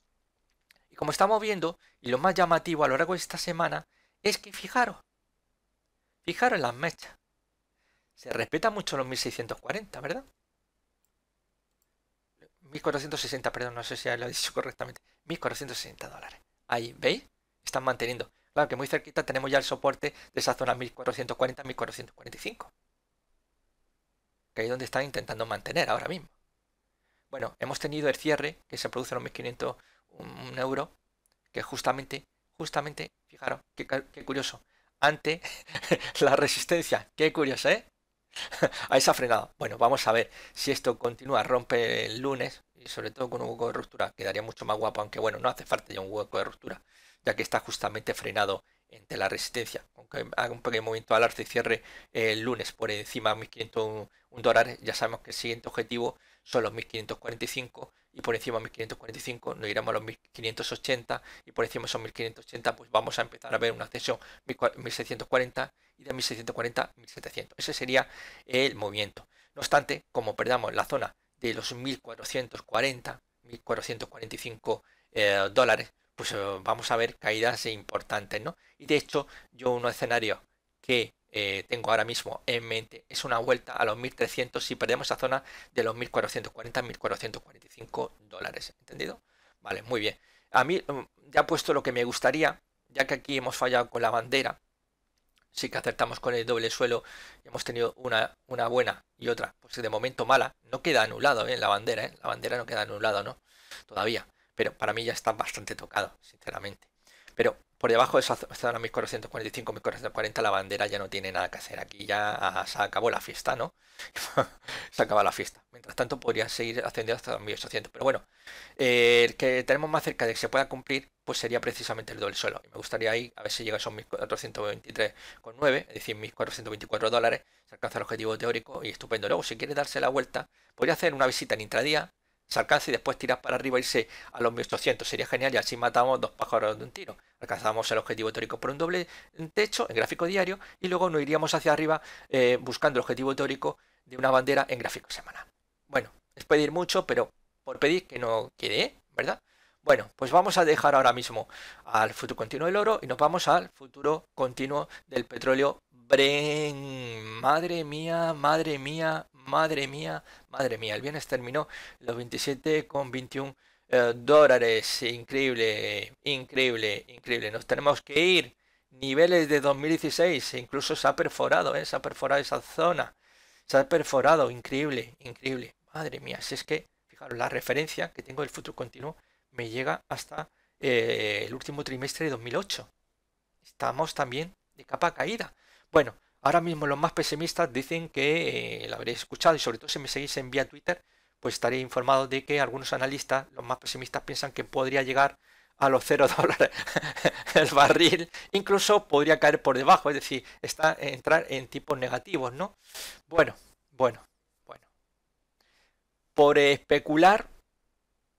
Y como estamos viendo, y lo más llamativo a lo largo de esta semana, es que fijaros, fijaros las mechas. Se respeta mucho los 1640, ¿verdad? 1460, perdón, no sé si lo he dicho correctamente. 1460 dólares. Ahí, ¿veis? están manteniendo. Claro que muy cerquita tenemos ya el soporte de esa zona 1440-1445. Que es donde están intentando mantener ahora mismo. Bueno, hemos tenido el cierre que se produce en los 1500 un euro, que justamente, justamente, fijaros, qué, curioso, ante la resistencia, que curioso, ¿eh? a esa ha Bueno, vamos a ver si esto continúa, rompe el lunes y sobre todo con un hueco de ruptura, quedaría mucho más guapo, aunque bueno, no hace falta ya un hueco de ruptura que está justamente frenado entre la resistencia, aunque haga un pequeño movimiento al arte cierre eh, el lunes por encima de 1.501 dólares, ya sabemos que el siguiente objetivo son los 1.545 y por encima de 1.545 nos iremos a los 1.580 y por encima son 1.580 pues vamos a empezar a ver una ascensión 1.640 y de 1.640 1.700. Ese sería el movimiento. No obstante, como perdamos la zona de los 1.440, 1.445 eh, dólares, pues eh, vamos a ver caídas importantes, ¿no? Y de hecho, yo un escenario que eh, tengo ahora mismo en mente es una vuelta a los 1300 si perdemos esa zona de los 1440 1445 dólares, ¿entendido? Vale, muy bien. A mí mm, ya he puesto lo que me gustaría, ya que aquí hemos fallado con la bandera, sí que acertamos con el doble suelo hemos tenido una, una buena y otra, pues de momento mala, no queda anulado en ¿eh? la bandera, ¿eh? la bandera no queda anulado, ¿no? Todavía pero para mí ya está bastante tocado, sinceramente. Pero por debajo de esa zona 1445, 1440, la bandera ya no tiene nada que hacer. Aquí ya se acabó la fiesta, ¿no? se acaba la fiesta. Mientras tanto, podría seguir ascendiendo hasta 1800. Pero bueno, eh, el que tenemos más cerca de que se pueda cumplir, pues sería precisamente el doble suelo. me gustaría ahí, a ver si llega a esos 1423,9, es decir, 1424 dólares. Se alcanza el objetivo teórico y estupendo. Luego, si quiere darse la vuelta, podría hacer una visita en intradía se alcanza y después tiras para arriba e irse a los 1800. Sería genial y así matamos dos pájaros de un tiro. Alcanzamos el objetivo teórico por un doble techo en gráfico diario y luego nos iríamos hacia arriba eh, buscando el objetivo teórico de una bandera en gráfico semanal. Bueno, es pedir mucho, pero por pedir que no quede, ¿eh? ¿verdad? Bueno, pues vamos a dejar ahora mismo al futuro continuo del oro y nos vamos al futuro continuo del petróleo Bren. Madre mía, madre mía, Madre mía, madre mía, el viernes terminó los 27 con 21 eh, dólares. Increíble, increíble, increíble. Nos tenemos que ir. Niveles de 2016, incluso se ha perforado, eh, se ha perforado esa zona. Se ha perforado, increíble, increíble. Madre mía, si es que, fijaros, la referencia que tengo del futuro continuo me llega hasta eh, el último trimestre de 2008. Estamos también de capa caída. Bueno, Ahora mismo los más pesimistas dicen que eh, lo habréis escuchado y sobre todo si me seguís en vía Twitter, pues estaré informado de que algunos analistas, los más pesimistas, piensan que podría llegar a los 0 dólares el barril, incluso podría caer por debajo, es decir, está entrar en tipos negativos, ¿no? Bueno, bueno, bueno. Por especular,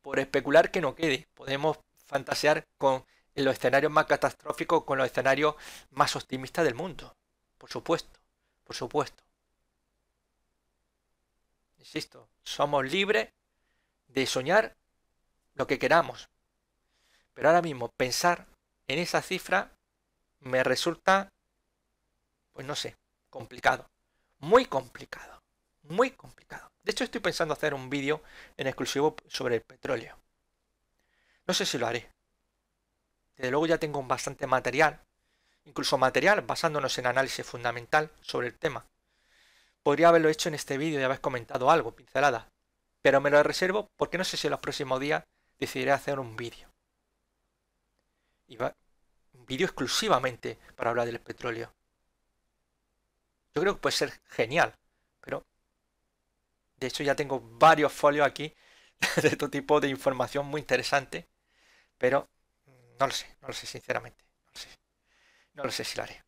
por especular que no quede, podemos fantasear con los escenarios más catastróficos, con los escenarios más optimistas del mundo. Por supuesto, por supuesto. Insisto, somos libres de soñar lo que queramos. Pero ahora mismo pensar en esa cifra me resulta, pues no sé, complicado. Muy complicado. Muy complicado. De hecho, estoy pensando hacer un vídeo en exclusivo sobre el petróleo. No sé si lo haré. Desde luego ya tengo bastante material incluso material, basándonos en análisis fundamental sobre el tema. Podría haberlo hecho en este vídeo y haber comentado algo, pincelada, pero me lo reservo porque no sé si en los próximos días decidiré hacer un vídeo. Un vídeo exclusivamente para hablar del petróleo. Yo creo que puede ser genial, pero de hecho ya tengo varios folios aquí de todo tipo de información muy interesante, pero no lo sé, no lo sé sinceramente no lo sé si lo haré.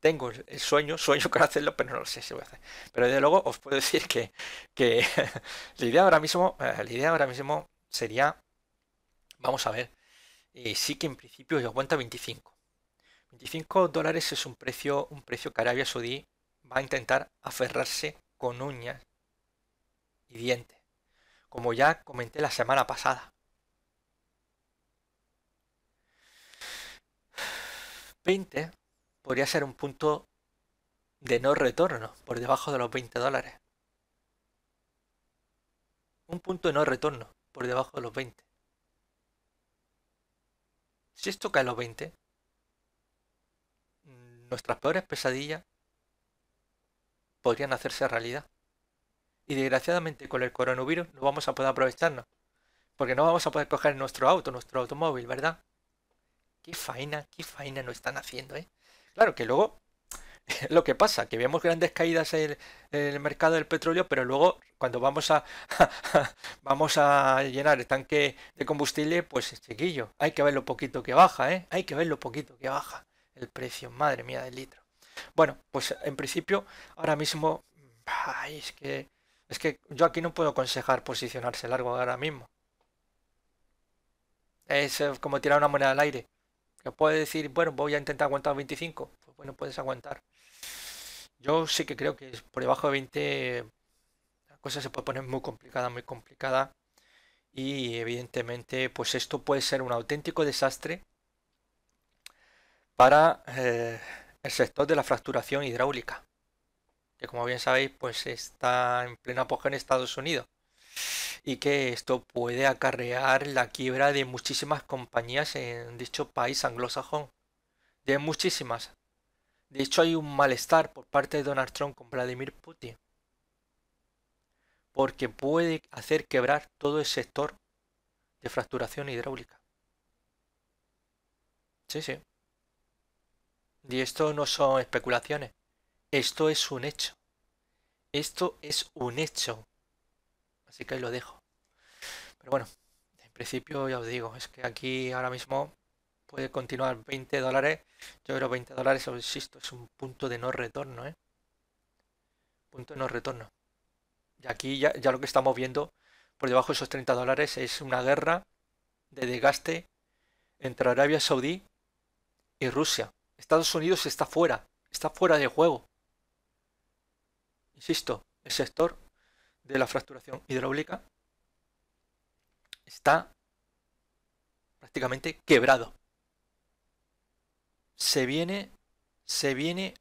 Tengo el sueño, sueño con hacerlo, pero no lo sé si lo voy a hacer. Pero desde luego os puedo decir que, la, idea ahora mismo, eh, la idea ahora mismo sería, vamos a ver, eh, sí que en principio yo aguanta 25. 25 dólares es un precio, un precio que Arabia Saudí va a intentar aferrarse con uñas y dientes. Como ya comenté la semana pasada. 20 podría ser un punto de no retorno, por debajo de los 20 dólares. Un punto de no retorno, por debajo de los 20. Si esto cae a los 20, nuestras peores pesadillas podrían hacerse realidad. Y desgraciadamente con el coronavirus no vamos a poder aprovecharnos, porque no vamos a poder coger nuestro auto, nuestro automóvil, ¿verdad? qué faena, qué faena no están haciendo, ¿eh? Claro que luego, lo que pasa, que vemos grandes caídas en el, mercado del petróleo, pero luego cuando vamos a, vamos a llenar el tanque de combustible, pues chiquillo, hay que ver lo poquito que baja, ¿eh? Hay que ver lo poquito que baja el precio, madre mía, del litro. Bueno, pues en principio, ahora mismo, es que... Es que yo aquí no puedo aconsejar posicionarse largo ahora mismo. Es eh, como tirar una moneda al aire puede decir, bueno, voy a intentar aguantar 25. Pues bueno, puedes aguantar. Yo sí que creo que por debajo de 20 la cosa se puede poner muy complicada, muy complicada. Y evidentemente, pues esto puede ser un auténtico desastre para eh, el sector de la fracturación hidráulica. Que como bien sabéis, pues está en pleno apogeo en Estados Unidos y que esto puede acarrear la quiebra de muchísimas compañías en dicho país anglosajón. De muchísimas. De hecho hay un malestar por parte de Donald Trump con Vladimir Putin. Porque puede hacer quebrar todo el sector de fracturación hidráulica. Sí, sí. Y esto no son especulaciones. Esto es un hecho. Esto es un hecho. Así que ahí lo dejo. Pero bueno, en principio ya os digo, es que aquí ahora mismo puede continuar 20 dólares. Yo creo 20 dólares, os insisto, es un punto de no retorno, ¿eh? Punto de no retorno. Y aquí ya, ya lo que estamos viendo por debajo de esos 30 dólares es una guerra de desgaste entre Arabia Saudí y Rusia. Estados Unidos está fuera, está fuera de juego. Insisto, el sector de la fracturación hidráulica está prácticamente quebrado. Se viene, se viene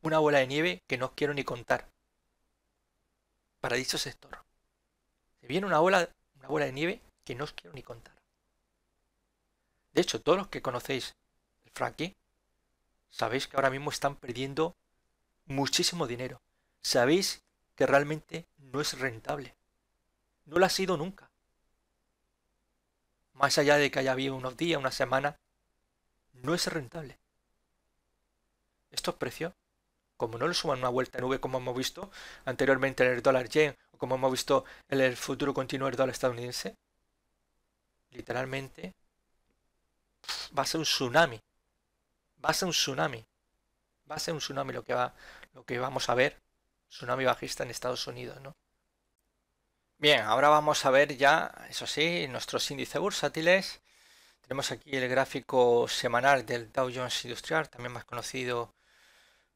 una bola de nieve que no os quiero ni contar. para dicho sector. Se viene una bola, una bola de nieve que no os quiero ni contar. De hecho, todos los que conocéis el fracking sabéis que ahora mismo están perdiendo muchísimo dinero. Sabéis que realmente no es rentable. No lo ha sido nunca. Más allá de que haya habido unos días, una semana, no es rentable. Estos precios, como no lo suman una vuelta en V como hemos visto anteriormente en el dólar yen o como hemos visto en el futuro continuo del dólar estadounidense, literalmente va a ser un tsunami. Va a ser un tsunami. Va a ser un tsunami lo que, va, lo que vamos a ver tsunami bajista en Estados Unidos, ¿no? Bien, ahora vamos a ver ya, eso sí, nuestros índices bursátiles. Tenemos aquí el gráfico semanal del Dow Jones Industrial, también más conocido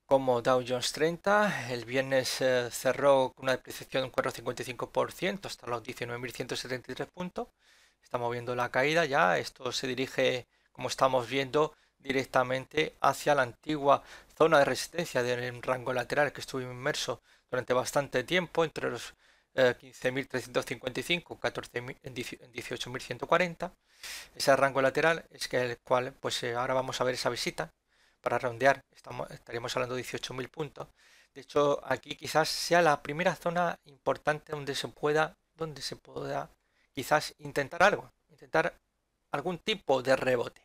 como Dow Jones 30. El viernes eh, cerró con una depreciación de un 4,55% hasta los 19.173 puntos. Estamos viendo la caída ya. Esto se dirige, como estamos viendo, directamente hacia la antigua zona de resistencia del rango lateral que estuve inmerso durante bastante tiempo, entre los 15.355 15.355 18.140. Ese rango lateral es que el cual, pues eh, ahora vamos a ver esa visita. Para redondear, estaríamos hablando de 18.000 puntos. De hecho, aquí quizás sea la primera zona importante donde se pueda, donde se pueda quizás intentar algo, intentar algún tipo de rebote.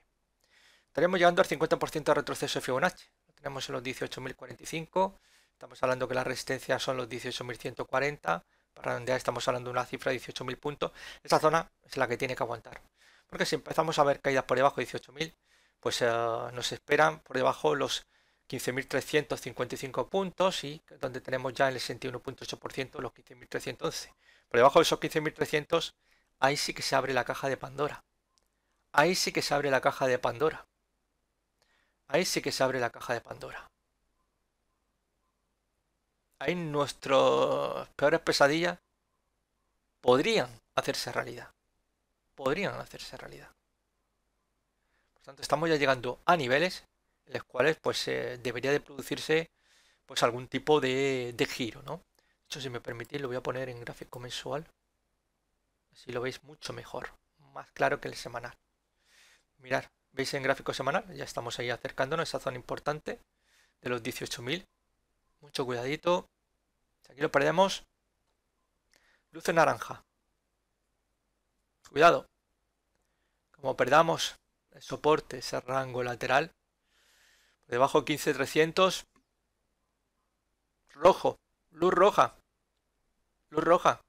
Estaríamos llegando al 50% de retroceso de Fibonacci tenemos en los 18.045, estamos hablando que la resistencia son los 18.140, para donde estamos hablando de una cifra de 18.000 puntos, esa zona es la que tiene que aguantar. Porque si empezamos a ver caídas por debajo de 18.000, pues eh, nos esperan por debajo los 15.355 puntos y donde tenemos ya el 61.8% los 15.311. Por debajo de esos 15.300, ahí sí que se abre la caja de Pandora. Ahí sí que se abre la caja de Pandora. Ahí sí que se abre la caja de Pandora. Ahí nuestros peores pesadillas podrían hacerse realidad. Podrían hacerse realidad. Por tanto, estamos ya llegando a niveles en los cuales pues eh, debería de producirse pues algún tipo de, giro, ¿no? De hecho, si me permitís, lo voy a poner en gráfico mensual. Así lo veis mucho mejor, más claro que el semanal. Mirar, veis en gráfico semanal, ya estamos ahí acercándonos a esa zona importante de los 18.000. Mucho cuidadito. Si aquí lo perdemos, luce naranja. Cuidado. Como perdamos el soporte, ese rango lateral, debajo 15.300, rojo, luz roja, luz roja,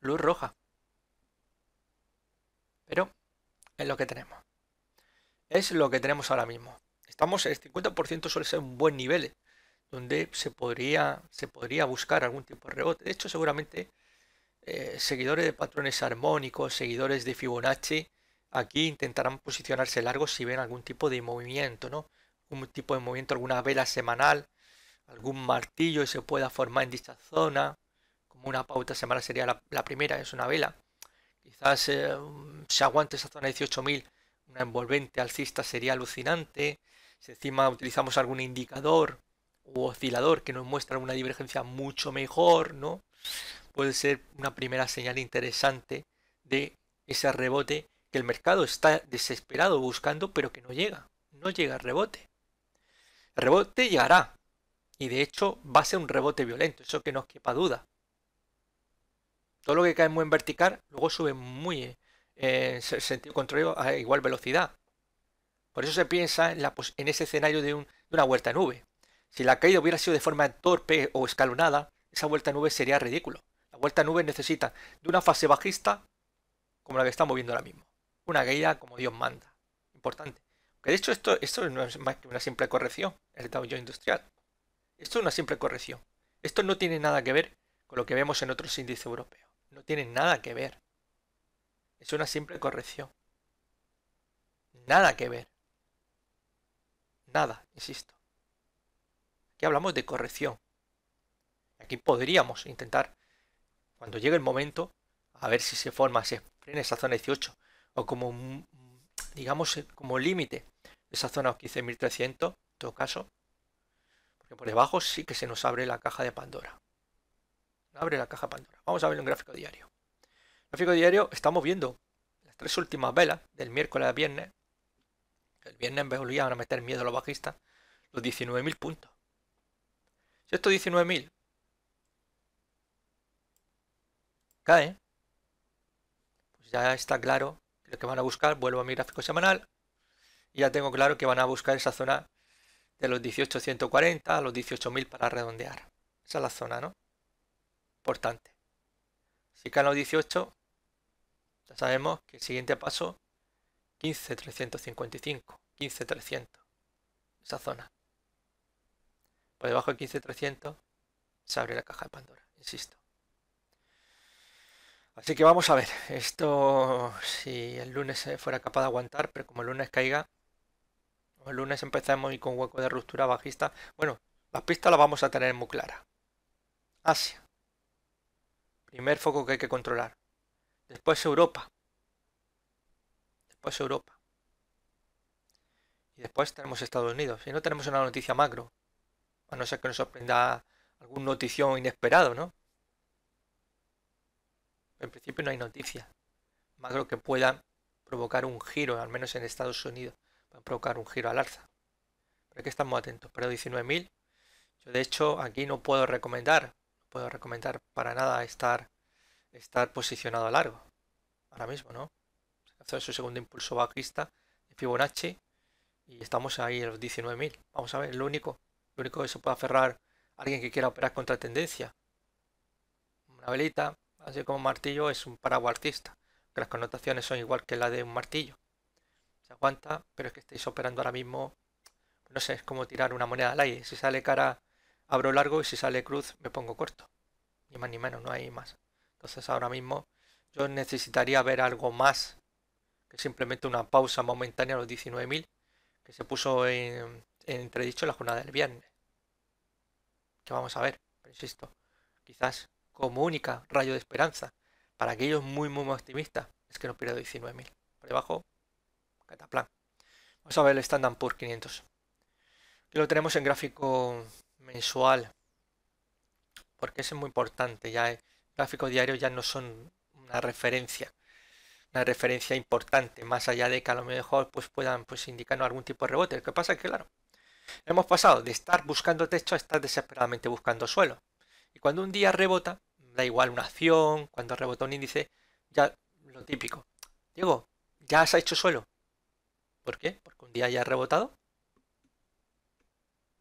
luz roja. Pero es lo que tenemos. Es lo que tenemos ahora mismo. Estamos, en el 50% suele ser un buen nivel ¿eh? donde se podría, se podría buscar algún tipo de rebote. De hecho, seguramente eh, seguidores de patrones armónicos, seguidores de Fibonacci, aquí intentarán posicionarse largos si ven algún tipo de movimiento, ¿no? Un tipo de movimiento, alguna vela semanal, algún martillo que se pueda formar en dicha zona, como una pauta semanal sería la primera, es una vela. Quizás aguanta eh, mm, se aguante esa zona de 18.000, una envolvente alcista sería alucinante. Si encima utilizamos algún indicador u oscilador que nos muestra una divergencia mucho mejor, ¿no? Puede ser una primera señal interesante de ese rebote que el mercado está desesperado buscando, pero que no llega. No llega el rebote. El rebote llegará. Y de hecho va a ser un rebote violento, eso que no os quepa duda. Todo lo que cae muy en vertical, luego sube muy eh, en sentido contrario a igual velocidad. Por eso se piensa en, ese escenario de, una vuelta nube. Si la caída hubiera sido de forma torpe o escalonada, esa vuelta nube sería ridículo. La vuelta nube necesita de una fase bajista como la que estamos viendo ahora mismo. Una caída como Dios manda. Importante. Que de hecho esto, no es más que una simple corrección, el Dow Jones Industrial. Esto es una simple corrección. Esto no tiene nada que ver con lo que vemos en otros índices europeos no tiene nada que ver. Es una simple corrección. Nada que ver. Nada, insisto. Aquí hablamos de corrección. Aquí podríamos intentar, cuando llegue el momento, a ver si se forma, se frena esa zona 18, o como, digamos, eh, como límite esa zona 15.300, en todo caso, porque por debajo sí que se nos abre la caja de Pandora. Abre la caja Pandora. Vamos a ver un gráfico diario. gráfico diario estamos viendo las tres últimas velas del miércoles a viernes. El viernes me volvían a meter miedo a los bajistas. Los 19.000 puntos. Si estos 19.000 caen, pues ya está claro lo que van a buscar. Vuelvo a mi gráfico semanal. Y ya tengo claro que van a buscar esa zona de los 18.140 a los 18.000 para redondear. Esa es la zona, ¿no? importante. Si caen los 18, ya sabemos que el siguiente paso, 15.355, 15.300, esa zona. Por debajo de 15.300 se abre la caja de Pandora, insisto. Así que vamos a ver, esto si el lunes fuera capaz de aguantar, pero como el lunes caiga, el lunes empezamos y con hueco de ruptura bajista, bueno, las pistas las vamos a tener muy claras. Asia. Primer foco que hay que controlar. Después Europa. Después Europa. Y después tenemos Estados Unidos. Y no tenemos una noticia macro. A no ser que nos sorprenda algún notición inesperado, ¿no? En principio no hay noticia. macro que pueda. provocar un giro, al menos en Estados Unidos, para provocar un giro al alza. Pero hay que estar muy atentos. Pero 19.000, yo de hecho aquí no puedo recomendar puedo recomendar para nada estar, estar posicionado a largo. Ahora mismo, ¿no? Hacer su segundo impulso bajista de Fibonacci y estamos ahí en los 19.000. Vamos a ver, lo único, lo único que se puede aferrar alguien que quiera operar contra tendencia. Una velita, así como un martillo, es un paraguas artista, que las connotaciones son igual que la de un martillo. Se aguanta, pero es que estáis operando ahora mismo, no sé, es como tirar una moneda al aire. Si sale cara abro largo y si sale cruz me pongo corto. Ni más ni menos, no hay más. Entonces ahora mismo yo necesitaría ver algo más que simplemente una pausa momentánea a los 19.000 que se puso en, entredicho la jornada del viernes. Que vamos a ver, pero insisto, quizás como única rayo de esperanza para aquellos muy muy optimistas es que no pierdo 19.000. Por debajo, cataplan. Vamos a ver el Standard por 500. Aquí lo tenemos en gráfico mensual, porque eso es muy importante. Ya el eh, gráfico diario ya no son una referencia, una referencia importante, más allá de que a lo mejor pues, puedan pues, indicarnos algún tipo de rebote. Lo que pasa es que, claro, hemos pasado de estar buscando texto a estar desesperadamente buscando suelo. Y cuando un día rebota, da igual una acción, cuando rebota un índice, ya lo típico. Diego, ya has hecho suelo. ¿Por Porque un día ya ha rebotado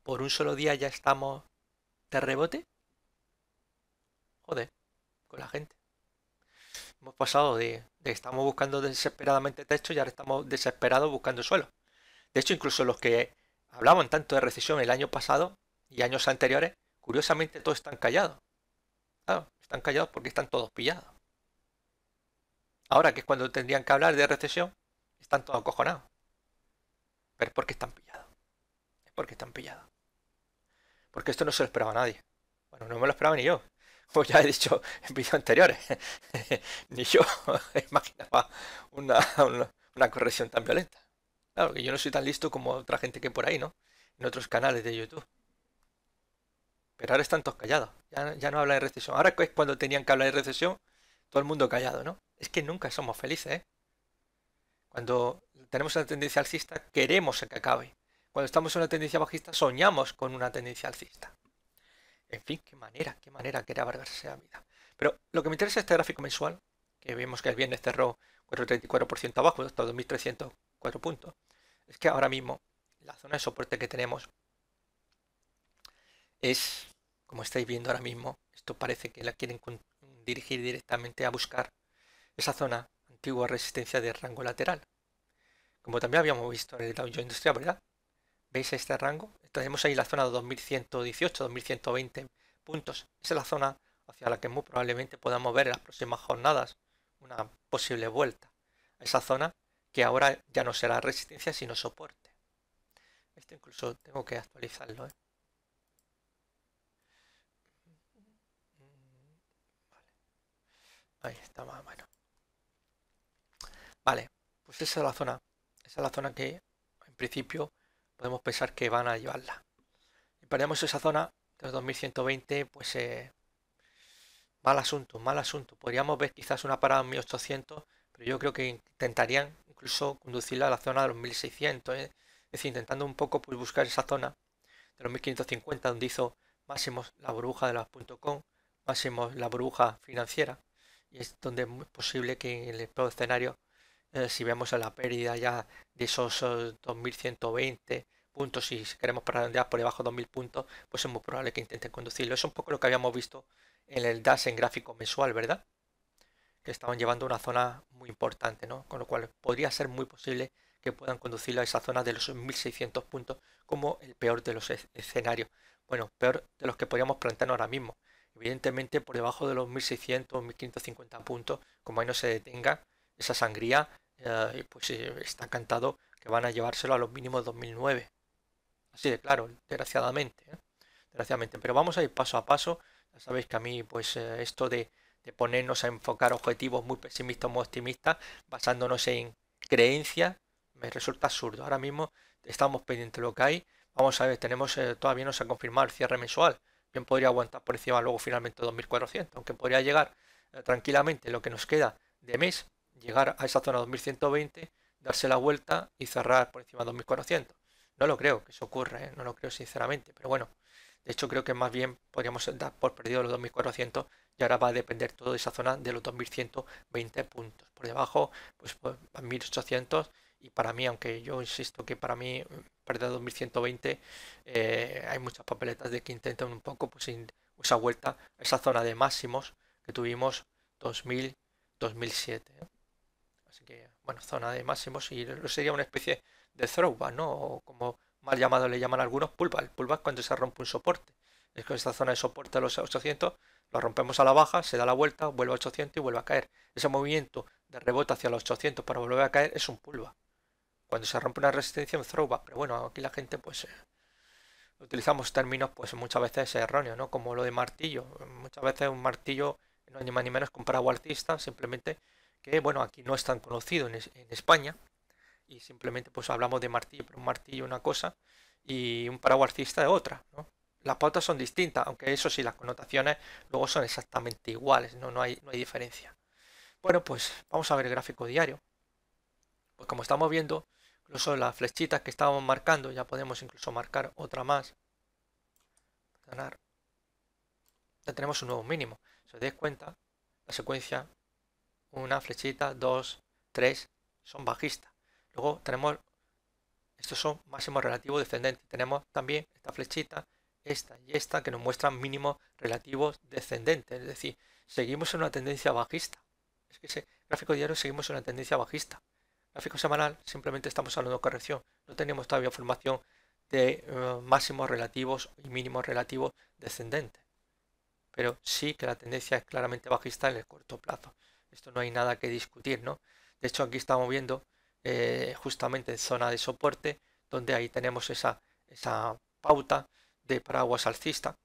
por un solo día ya estamos de rebote. Joder, con la gente. Hemos pasado de, de estamos buscando desesperadamente techo y ahora estamos desesperados buscando suelo. De hecho, incluso los que hablaban tanto de recesión el año pasado y años anteriores, curiosamente todos están callados. están callados porque están todos pillados. Ahora que es cuando tendrían que hablar de recesión, están todos acojonados. Pero es porque están pillados. Es porque están pillados porque esto no se lo esperaba nadie. Bueno, no me lo esperaba ni yo. Pues ya he dicho en vídeos anteriores, ni yo imaginaba una, corrección tan violenta. Claro, que yo no soy tan listo como otra gente que por ahí, ¿no? En otros canales de YouTube. Pero ahora están todos callados. Ya, no habla de recesión. Ahora es cuando tenían que hablar de recesión, todo el mundo callado, ¿no? Es que nunca somos felices, ¿eh? Cuando tenemos una tendencia alcista, queremos que acabe estamos en una tendencia bajista, soñamos con una tendencia alcista. En fin, qué manera, qué manera que abargarse la vida. Pero lo que me interesa es este gráfico mensual, que vemos que el viernes cerró 4,34% abajo, hasta 2.304 puntos. Es que ahora mismo la zona de soporte que tenemos es, como estáis viendo ahora mismo, esto parece que la quieren dirigir directamente a buscar esa zona antigua resistencia de rango lateral. Como también habíamos visto en el Dow Industrial, ¿verdad? ¿Veis este rango? Tenemos ahí la zona de 2118, 2120 puntos. Esa es la zona hacia la que muy probablemente podamos ver en las próximas jornadas una posible vuelta. A esa zona que ahora ya no será resistencia sino soporte. Esto incluso tengo que actualizarlo. ¿eh? Ahí está más bueno Vale, pues esa es la zona. Esa es la zona que en principio podemos pensar que van a llevarla. Y perdemos esa zona de los 2120, pues eh, mal asunto, mal asunto. Podríamos ver quizás una parada en 1800, pero yo creo que intentarían incluso conducirla a la zona de los 1600, ¿eh? es decir, intentando un poco pues, buscar esa zona de los 1550 donde hizo máximo la burbuja de las .com, máximos la burbuja financiera, y es donde es posible que en el escenario eh, si vemos la pérdida ya de esos 2120 eh, puntos, si queremos redondear por debajo de 2000 puntos, pues es muy probable que intenten conducirlo. Es un poco lo que habíamos visto en el DAS en gráfico mensual, ¿verdad? Que estaban llevando una zona muy importante, ¿no? Con lo cual podría ser muy posible que puedan conducirlo a esa zona de los 1600 puntos como el peor de los escenarios. Bueno, peor de los que podríamos plantear ahora mismo. Evidentemente por debajo de los 1600, 1550 puntos, como ahí no se detenga, esa sangría, eh, pues eh, está encantado que van a llevárselo a los mínimos 2009. Así de claro, desgraciadamente. ¿eh? Desgraciadamente. Pero vamos a ir paso a paso. Ya sabéis que a mí, pues esto de, ponernos a enfocar objetivos muy pesimistas o muy optimistas, basándonos en creencias, me resulta absurdo. Ahora mismo estamos pendientes de lo que hay. Vamos a ver, tenemos, todavía no se ha confirmado el cierre mensual. Bien podría aguantar por encima luego finalmente 2400, aunque podría llegar tranquilamente lo que nos queda de mes llegar a esa zona 2120, darse la vuelta y cerrar por encima de 2400. No lo creo que eso ocurre ¿eh? no lo creo sinceramente, pero bueno, de hecho creo que más bien podríamos dar por perdido los 2400 y ahora va a depender todo de esa zona de los 2120 puntos. Por debajo, pues, pues a 1800 y para mí, aunque yo insisto que para mí mm, perder 2120, eh, hay muchas papeletas de que intenten un poco pues esa vuelta esa zona de máximos que tuvimos 2000-2007 bueno, zona de máximos y sería una especie de throwback, ¿no? O como mal llamado le llaman algunos, el es cuando se rompe un soporte. Es que esta zona de soporte a los 800 lo rompemos a la baja, se da la vuelta, vuelve a 800 y vuelve a caer. Ese movimiento de rebote hacia los 800 para volver a caer es un pulva Cuando se rompe una resistencia, un throwback. Pero bueno, aquí la gente pues eh, utilizamos términos pues muchas veces erróneos, ¿no? Como lo de martillo. Muchas veces un martillo no ni más ni menos comparado artista, simplemente bueno, aquí no es tan conocido en, España y simplemente pues hablamos de martillo, pero un martillo una cosa y un paraguarcista de otra, Las pautas son distintas, aunque eso sí, las connotaciones luego son exactamente iguales, no, no, hay, no hay diferencia. Bueno, pues vamos a ver el gráfico diario. Pues como estamos viendo, incluso las flechitas que estábamos marcando, ya podemos incluso marcar otra más. Ya tenemos un nuevo mínimo. Se os dais cuenta, la secuencia una flechita, dos, tres, son bajistas. Luego tenemos, estos son máximos relativos descendentes. Tenemos también esta flechita, esta y esta, que nos muestran mínimos relativos descendentes. Es decir, seguimos en una tendencia bajista. Es que ese gráfico diario seguimos en una tendencia bajista. Gráfico semanal, simplemente estamos hablando de corrección. No tenemos todavía formación de eh, máximos relativos y mínimos relativos descendentes. Pero sí que la tendencia es claramente bajista en el corto plazo. Esto no hay nada que discutir, ¿no? De hecho, aquí estamos viendo justamente eh, justamente zona de soporte, donde ahí tenemos esa, esa pauta de paraguas alcista,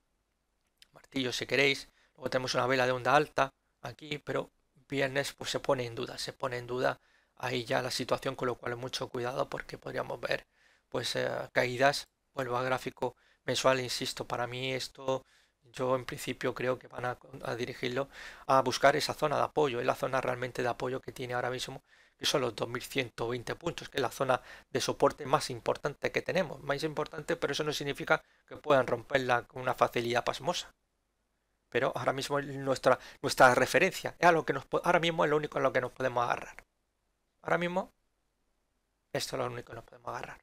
martillo si queréis, luego tenemos una vela de onda alta aquí, pero viernes pues se pone en duda, se pone en duda ahí ya la situación, con lo cual mucho cuidado porque podríamos ver pues eh, caídas, vuelvo a gráfico mensual, insisto, para mí esto yo en principio creo que van a, dirigirlo a buscar esa zona de apoyo, es la zona realmente de apoyo que tiene ahora mismo, que son los 2120 puntos, que es la zona de soporte más importante que tenemos. Más importante, pero eso no significa que puedan romperla con una facilidad pasmosa. Pero ahora mismo nuestra, nuestra referencia, es lo que nos, ahora mismo es lo único en lo que nos podemos agarrar. Ahora mismo, esto es lo único que nos podemos agarrar.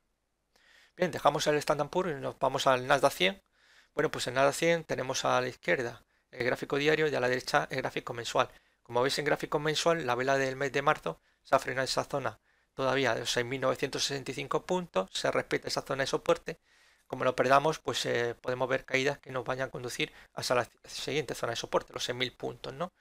Bien, dejamos el Standard Poor's y nos vamos al Nasdaq 100 bueno, pues en nada 100 tenemos a la izquierda el gráfico diario y a la derecha el gráfico mensual. Como veis en gráfico mensual, la vela del mes de marzo se ha frenado en esa zona todavía de 6.965 puntos, se respeta esa zona de soporte. Como lo perdamos, pues eh, podemos ver caídas que nos vayan a conducir hasta la siguiente zona de soporte, los 6.000 puntos, ¿no?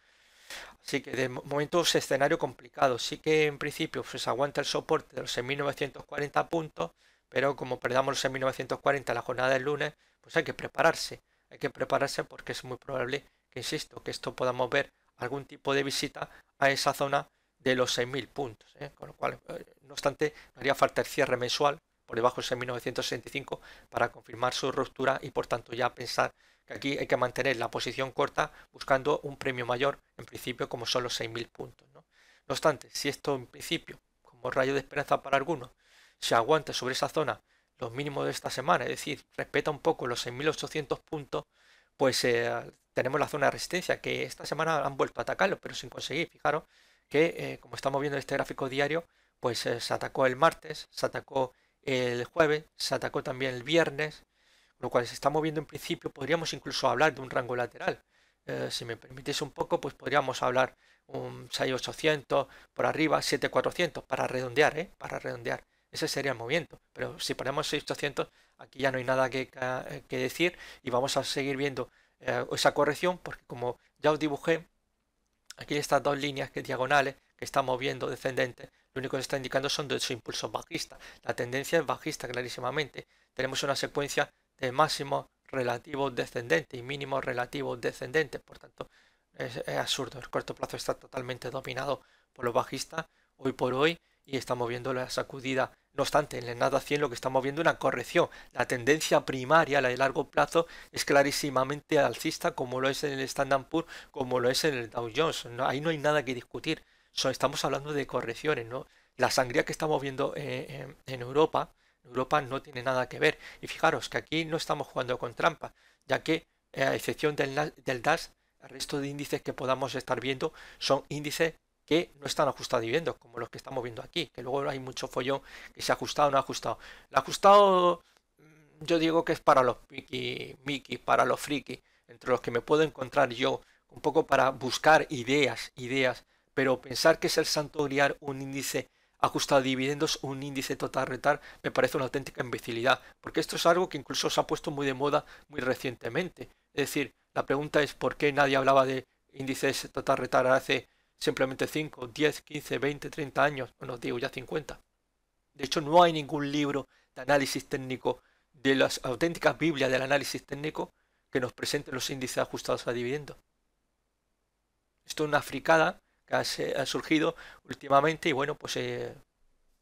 Así que de momento es escenario complicado. Sí que en principio se pues, aguanta el soporte de los 6.940 puntos, pero como perdamos los 6.940 la jornada del lunes, pues hay que prepararse. Hay que prepararse porque es muy probable que, insisto, que esto podamos ver algún tipo de visita a esa zona de los 6.000 puntos. ¿eh? Con lo cual, eh, no obstante, haría falta el cierre mensual por debajo de 6.965 para confirmar su ruptura y por tanto ya pensar que aquí hay que mantener la posición corta buscando un premio mayor, en principio como son los 6.000 puntos. ¿no? no obstante, si esto en principio, como rayo de esperanza para algunos, se aguanta sobre esa zona los mínimos de esta semana, es decir, respeta un poco los 6.800 puntos, pues eh, tenemos la zona de resistencia, que esta semana han vuelto a atacarlo, pero sin conseguir, fijaros que eh, como estamos viendo en este gráfico diario, pues eh, se atacó el martes, se atacó el jueves, se atacó también el viernes, lo cual se está moviendo en principio, podríamos incluso hablar de un rango lateral. si me permitís un poco, pues podríamos hablar un 6800 por arriba, 7400 para redondear, Para redondear. Ese sería el movimiento. Pero si ponemos 6800, aquí ya no hay nada que, decir y vamos a seguir viendo eh, esa corrección porque como ya os dibujé, aquí estas dos líneas que diagonales que estamos viendo descendente, lo único que está indicando son de su impulso La tendencia es bajista clarísimamente. Tenemos una secuencia de máximo relativo descendente y mínimos relativos descendentes. Por tanto, es, es, absurdo. El corto plazo está totalmente dominado por los bajistas hoy por hoy y estamos viendo la sacudida no obstante, en el NADA 100 lo que estamos viendo es una corrección. La tendencia primaria, la de largo plazo, es clarísimamente alcista, como lo es en el Standard Poor's, como lo es en el Dow Jones. ahí no hay nada que discutir. estamos hablando de correcciones, ¿no? La sangría que estamos viendo eh, eh, en, Europa, Europa no tiene nada que ver. Y fijaros que aquí no estamos jugando con trampa, ya que eh, a excepción del, del DAS, el resto de índices que podamos estar viendo son índices que no están ajustados dividendos, como los que estamos viendo aquí, que luego hay mucho follón que se ha ajustado o no ha ajustado. El ajustado, mm, yo digo que es para los Mickey, Mickey, para los friki, entre los que me puedo encontrar yo, un poco para buscar ideas, ideas, pero pensar que es el santo griar un índice ajustado dividendos, un índice total retar, me parece una auténtica imbecilidad, porque esto es algo que incluso se ha puesto muy de moda muy recientemente. Es decir, la pregunta es por qué nadie hablaba de índices total retar hace simplemente 5, 10, 15, 20, 30 años, no digo ya 50. De hecho, no hay ningún libro de análisis técnico de las auténticas Biblias del análisis técnico que nos presente los índices ajustados a dividendo. Esto es una fricada que ha, surgido últimamente y bueno, pues eh,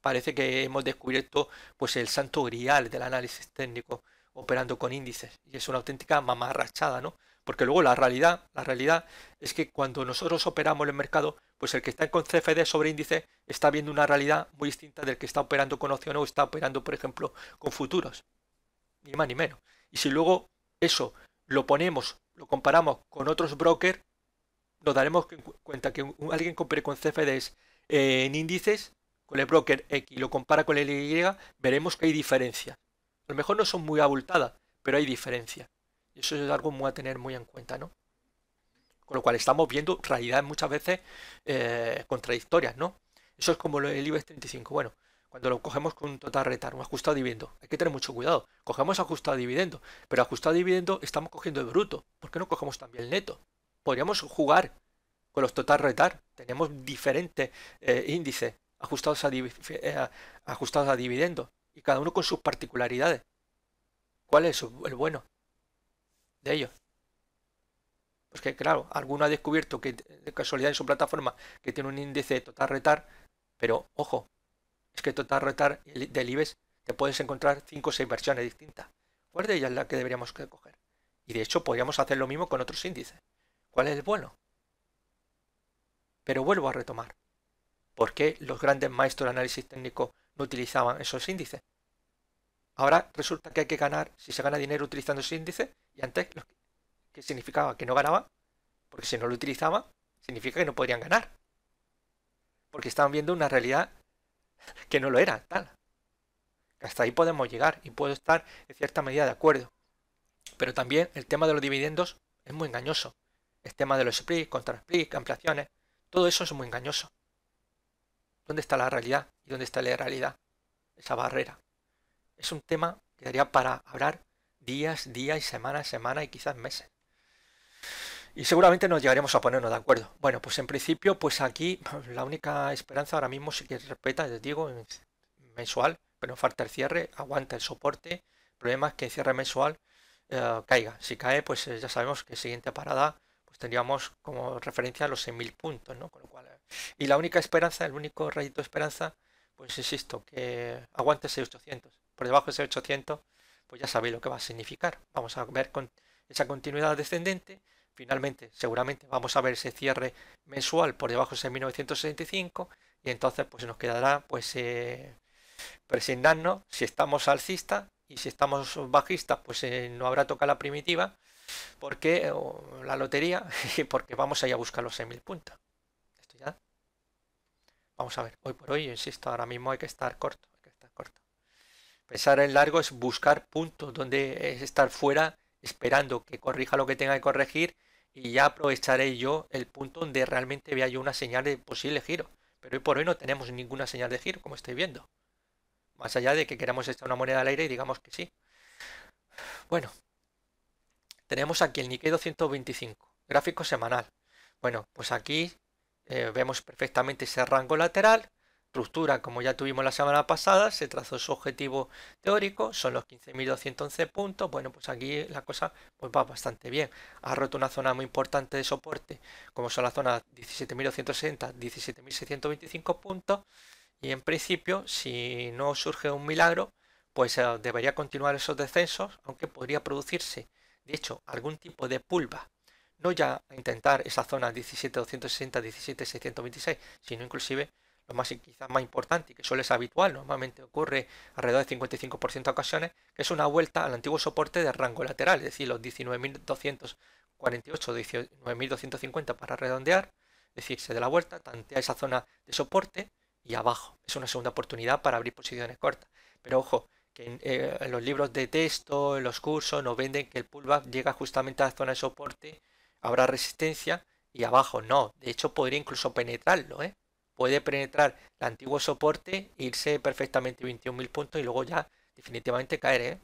parece que hemos descubierto pues el santo grial del análisis técnico operando con índices y es una auténtica mamarrachada, ¿no? Porque luego la realidad, la realidad es que cuando nosotros operamos en el mercado, pues el que está con CFD sobre índice está viendo una realidad muy distinta del que está operando con opción o está operando, por ejemplo, con futuros. Ni más ni menos. Y si luego eso lo ponemos, lo comparamos con otros brokers, nos daremos cuenta que alguien compre con CFDs eh, en índices, con el broker X y lo compara con el Y, veremos que hay diferencia, A lo mejor no son muy abultadas, pero hay diferencia, eso es algo muy a tener muy en cuenta, ¿no? Con lo cual estamos viendo realidades muchas veces eh, contradictorias, ¿no? Eso es como el IBEX 35. Bueno, cuando lo cogemos con un total retar, un ajustado dividendo, hay que tener mucho cuidado. Cogemos ajustado dividendo, pero ajustado dividendo estamos cogiendo el bruto. ¿Por qué no cogemos también el neto? Podríamos jugar con los total retar. Tenemos diferentes eh, índices ajustados eh, a, ajustados a dividendo y cada uno con sus particularidades. ¿Cuál es el bueno? ellos. Pues que claro, alguno ha descubierto que de casualidad en su plataforma que tiene un índice de total retar, pero ojo, es que total retar del IBEX te puedes encontrar 5 o 6 versiones distintas. ¿Cuál de ellas es la que deberíamos coger? Y de hecho podríamos hacer lo mismo con otros índices. ¿Cuál es el bueno? Pero vuelvo a retomar. ¿Por qué los grandes maestros de análisis técnico no utilizaban esos índices? Ahora resulta que hay que ganar, si se gana dinero utilizando ese índice, y antes, ¿qué significaba que no ganaba? porque si no lo utilizaba, significa que no podrían ganar. Porque estaban viendo una realidad que no lo era, tal. Hasta ahí podemos llegar y puedo estar en cierta medida de acuerdo. Pero también el tema de los dividendos es muy engañoso. El tema de los split, contra split, ampliaciones, todo eso es muy engañoso. ¿Dónde está la realidad y dónde está la realidad? Esa barrera. Es un tema que daría para hablar días, días y semanas, semanas y quizás meses. Y seguramente nos llegaremos a ponernos de acuerdo. Bueno, pues en principio, pues aquí la única esperanza ahora mismo sí que respeta, les digo, mensual, pero falta el cierre, aguanta el soporte. El problema es que el cierre mensual eh, caiga. Si cae, pues eh, ya sabemos que siguiente parada pues tendríamos como referencia los 6.000 puntos, ¿no? Con cual, eh, y la única esperanza, el único rayito de esperanza, pues insisto, que aguante 6.800. Por debajo de ese pues ya sabéis lo que va a significar. Vamos a ver con esa continuidad descendente. Finalmente, seguramente vamos a ver ese cierre mensual por debajo de 1965 y entonces pues nos quedará pues eh, si estamos alcista y si estamos bajistas pues eh, no habrá toca la primitiva porque eh, la lotería porque vamos a ir a buscar los 6.000 puntos. Esto ya. Vamos a ver, hoy por hoy, insisto, ahora mismo hay que estar corto. Pensar en largo es buscar puntos donde es estar fuera esperando que corrija lo que tenga que corregir y ya aprovecharé yo el punto donde realmente vea yo una señal de posible giro. Pero hoy por hoy no tenemos ninguna señal de giro, como estáis viendo. Más allá de que queramos echar una moneda al aire y digamos que sí. Bueno, tenemos aquí el Nikkei 225, gráfico semanal. Bueno, pues aquí eh, vemos perfectamente ese rango lateral Estructura, como ya tuvimos la semana pasada, se trazó su objetivo teórico, son los 15.211 puntos. Bueno, pues aquí la cosa pues va bastante bien. Ha roto una zona muy importante de soporte, como son las zonas 17.260, 17.625 puntos. Y en principio, si no surge un milagro, pues eh, debería continuar esos descensos, aunque podría producirse, de hecho, algún tipo de pulva no ya intentar esa zona 17.260, 17.626, sino inclusive lo más quizás más importante y que suele ser habitual, normalmente ocurre alrededor del 55% de ocasiones, que es una vuelta al antiguo soporte de rango lateral, es decir, los 19.248, 19.250 para redondear, es decir, se da la vuelta, tantea esa zona de soporte y abajo. Es una segunda oportunidad para abrir posiciones cortas. Pero ojo, que en, eh, en los libros de texto, en los cursos, nos venden que el pullback llega justamente a la zona de soporte, habrá resistencia y abajo no. De hecho, podría incluso penetrarlo, ¿eh? puede penetrar el antiguo soporte, irse perfectamente 21.000 puntos y luego ya definitivamente caer. ¿eh?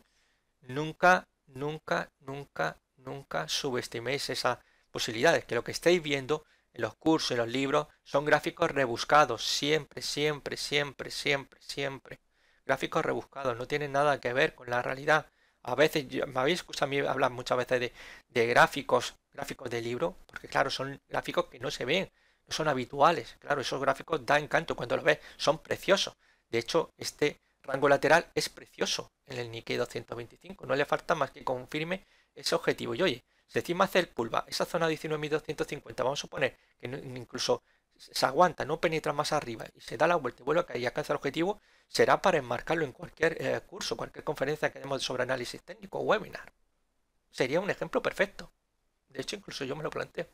Nunca, nunca, nunca, nunca subestiméis esas posibilidades, que lo que estáis viendo en los cursos, en los libros, son gráficos rebuscados, siempre, siempre, siempre, siempre, siempre. Gráficos rebuscados, no tienen nada que ver con la realidad. A veces, me habéis escuchado a mí hablar muchas veces de, de gráficos, gráficos de libro, porque claro, son gráficos que no se ven, son habituales. Claro, esos gráficos dan encanto cuando los ves, son preciosos. De hecho, este rango lateral es precioso en el Nikkei 225. No le falta más que confirme ese objetivo. Y oye, si decimos hacer pulva esa zona 19.250, vamos a suponer que incluso se aguanta, no penetra más arriba y se da la vuelta y vuelve a caer y alcanza el objetivo, será para enmarcarlo en cualquier eh, curso, cualquier conferencia que demos sobre análisis técnico o webinar. Sería un ejemplo perfecto. De hecho, incluso yo me lo planteo.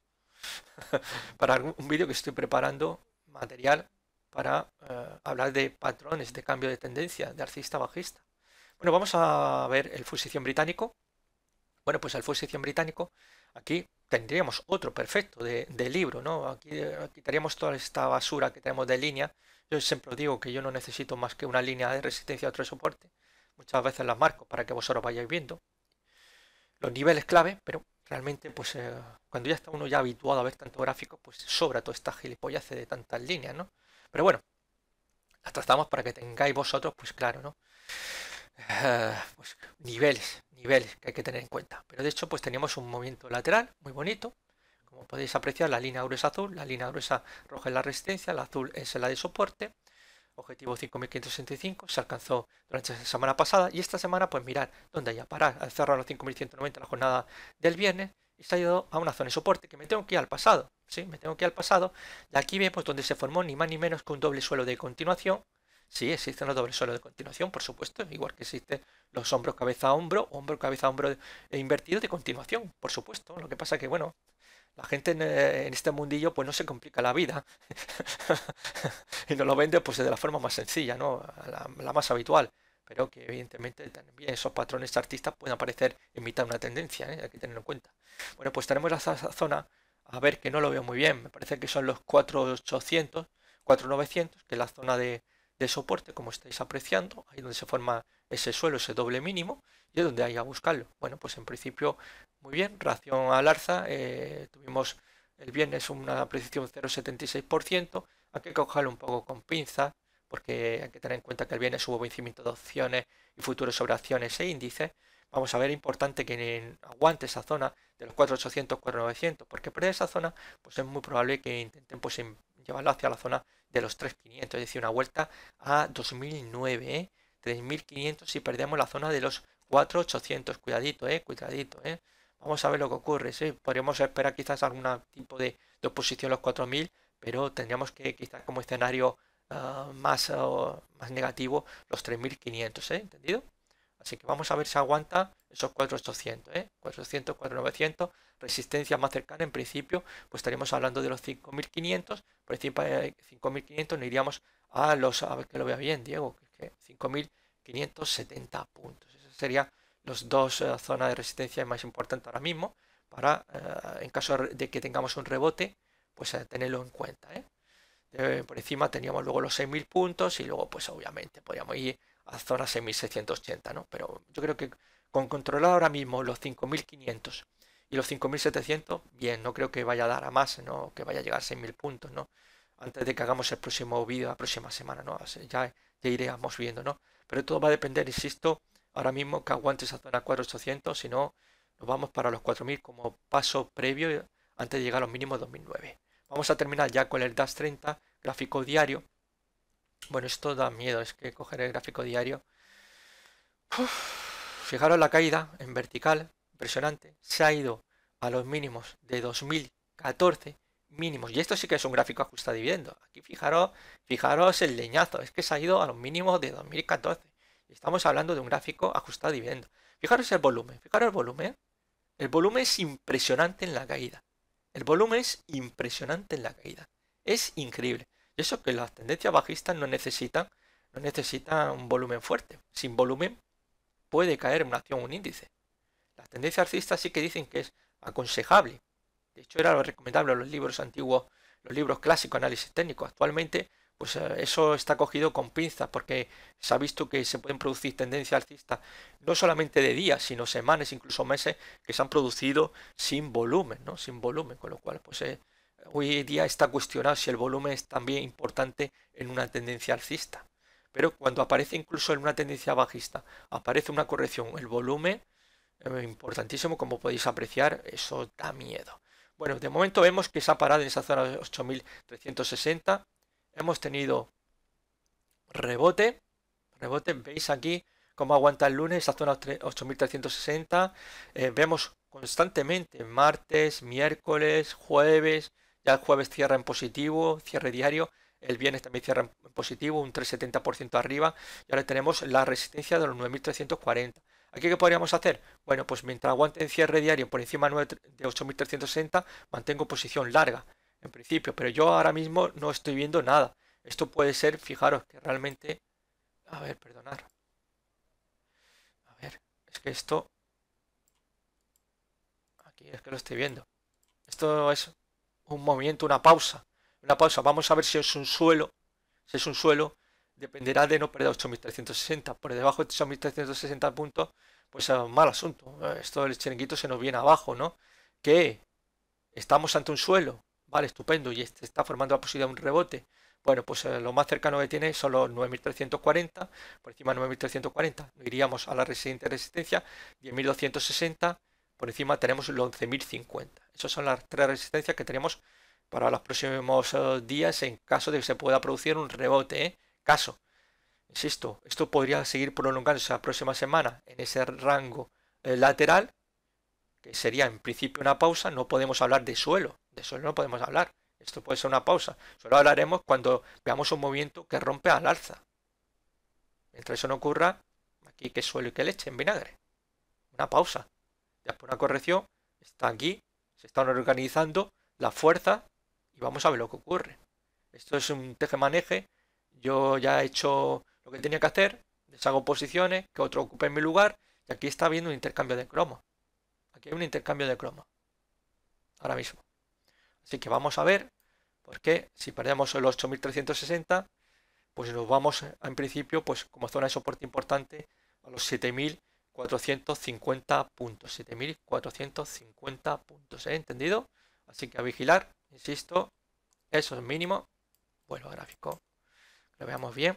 para un vídeo que estoy preparando material para eh, hablar de patrones de cambio de tendencia de artista bajista. Bueno, vamos a ver el fusición británico. Bueno, pues el fusición británico, aquí tendríamos otro perfecto de, libro, ¿no? Aquí eh, quitaríamos toda esta basura que tenemos de línea. Yo siempre digo que yo no necesito más que una línea de resistencia a otro soporte. Muchas veces las marco para que vosotros vayáis viendo los niveles clave, pero realmente pues eh, cuando ya está uno ya habituado a ver tanto gráfico, pues sobra toda esta gilipollas de tantas líneas, ¿no? Pero bueno, las tratamos para que tengáis vosotros, pues claro, ¿no? Eh, pues niveles, niveles que hay que tener en cuenta. Pero de hecho, pues teníamos un movimiento lateral muy bonito. Como podéis apreciar, la línea gruesa azul, la línea gruesa roja es la resistencia, la azul es la de soporte objetivo 5.565, se alcanzó durante la semana pasada y esta semana pues mirar dónde haya parado parar, al cerrar los 5.190 la jornada del viernes y se ha ido a una zona de soporte que me tengo que ir al pasado, ¿sí? Me tengo que al pasado y aquí vemos pues, donde se formó ni más ni menos que un doble suelo de continuación, sí existen los dobles suelos de continuación, por supuesto, igual que existen los hombros cabeza a hombro, hombro cabeza a hombro e invertido de continuación, por supuesto, lo que pasa que bueno, la gente eh, en, este mundillo pues no se complica la vida y no lo vende pues de la forma más sencilla, ¿no? La, más habitual. Pero que evidentemente también esos patrones artistas pueden aparecer en mitad de una tendencia, ¿eh? hay que tenerlo en cuenta. Bueno, pues tenemos la zona, a ver que no lo veo muy bien, me parece que son los 4800, 4900, que es la zona de, de soporte, como estáis apreciando, ahí donde se forma ese suelo, ese doble mínimo, y es donde hay a buscarlo. Bueno, pues en principio muy bien. relación al Arza, eh, tuvimos el viernes una precisión 0,76%. Hay que cogerlo un poco con pinza, porque hay que tener en cuenta que el viernes hubo vencimiento de opciones y futuros sobre acciones e índices. Vamos a ver, importante que aguante esa zona de los 4.800, 4.900, porque perder esa zona pues es muy probable que intenten pues, llevarlo hacia la zona de los 3.500, es decir, una vuelta a 2.009, 3.500 ¿eh? si perdemos la zona de los 4.800, cuidadito, eh, cuidadito, eh. Vamos a ver lo que ocurre, Podríamos esperar quizás algún tipo de, oposición a los 4.000, pero tendríamos que quizás como escenario ah, más, ah, más negativo los 3.500, ¿eh? ¿Entendido? Así que vamos a ver si aguanta esos 4800, ¿eh? 400, 4900, resistencia más cercana en principio, pues estaríamos hablando de los 5500, por encima de 5500 nos iríamos a los, a ver que lo vea bien Diego, que 5570 puntos, eso sería los dos eh, zonas de resistencia más importantes ahora mismo, para, eh, en caso de que tengamos un rebote, pues eh, tenerlo en cuenta. por encima teníamos luego los 6.000 puntos y luego, pues obviamente, podíamos ir a zonas 6.680, ¿no? Pero yo creo que con controlar ahora mismo los 5.500 y los 5.700, bien, no creo que vaya a dar a más, ¿no? Que vaya a llegar a 6.000 puntos, ¿no? Antes de que hagamos el próximo vídeo, la próxima semana, ¿no? Ya, ya iremos viendo, ¿no? Pero todo va a depender, insisto, ahora mismo que aguante esa zona 4800, si no, nos vamos para los 4000 como paso previo eh, antes de llegar a los mínimos 2009. Vamos a terminar ya con el DAS 30, gráfico diario. Bueno, esto da miedo, es que coger el gráfico diario. fijaros la caída en vertical, impresionante. Se ha ido a los mínimos de 2014 mínimos. Y esto sí que es un gráfico ajusta dividendo. Aquí fijaros, fijaros el leñazo. Es que se ha ido a los mínimos de 2014. Estamos hablando de un gráfico ajustado y viendo. Fijaros el volumen, fijaros el volumen. El volumen es impresionante en la caída. El volumen es impresionante en la caída. Es increíble. Y eso que las tendencias bajistas no necesitan, no un volumen fuerte. Sin volumen puede caer una acción un índice. Las tendencias alcistas sí que dicen que es aconsejable. De hecho, era lo recomendable en los libros antiguos, los libros clásicos, análisis técnico. Actualmente pues eh, eso está cogido con pinzas porque se ha visto que se pueden producir tendencias alcistas no solamente de días, sino semanas, incluso meses que se han producido sin volumen, ¿no? Sin volumen, con lo cual pues eh, hoy día está cuestionado si el volumen es también importante en una tendencia alcista. Pero cuando aparece incluso en una tendencia bajista, aparece una corrección, el volumen eh, importantísimo, como podéis apreciar, eso da miedo. Bueno, de momento vemos que se ha parado en esa zona de 8360 Hemos tenido rebote, rebote, veis aquí cómo aguanta el lunes, esta zona 8360, vemos constantemente martes, miércoles, jueves, ya el jueves cierra en positivo, cierre diario, el viernes también cierra en positivo, un 3,70% arriba, y ahora tenemos la resistencia de los 9.340. ¿Aquí qué podríamos hacer? Bueno, pues mientras aguante en cierre diario por encima de 8.360, mantengo posición larga en principio, pero yo ahora mismo no estoy viendo nada. Esto puede ser, fijaros, que realmente... A ver, perdonar. A ver, es que esto... Aquí es que lo estoy viendo. Esto es un movimiento, una pausa. Una pausa. Vamos a ver si es un suelo. Si es un suelo, dependerá de no perder 8360. Por debajo de 8360 puntos, pues es un mal asunto. Esto del chiringuito se nos viene abajo, ¿no? Que estamos ante un suelo Vale, estupendo. Y este está formando la posibilidad de un rebote. Bueno, pues eh, lo más cercano que tiene son los 9.340, por encima de 9.340 iríamos a la resistencia, 10.260, por encima tenemos los 11.050. Esas son las tres resistencias que tenemos para los próximos eh, días en caso de que se pueda producir un rebote. ¿eh? Caso, insisto, esto podría seguir prolongándose la próxima semana en ese rango lateral, que sería en principio una pausa, no podemos hablar de suelo, de eso no podemos hablar. Esto puede ser una pausa. Solo hablaremos cuando veamos un movimiento que rompe al alza. Mientras eso no ocurra, aquí que suelo y que leche en vinagre. Una pausa. ya por una corrección, está aquí, se están organizando La fuerza y vamos a ver lo que ocurre. Esto es un teje maneje Yo ya he hecho lo que tenía que hacer, deshago posiciones, que otro ocupe mi lugar y aquí está habiendo un intercambio de cromo Aquí hay un intercambio de cromo Ahora mismo. Así que vamos a ver, porque si perdemos el 8360, pues nos vamos eh, en principio pues como zona de soporte importante a los 7450 puntos, 7450 puntos, ¿eh? ¿entendido? Así que a vigilar, insisto, eso es mínimo. vuelvo a gráfico, lo veamos bien.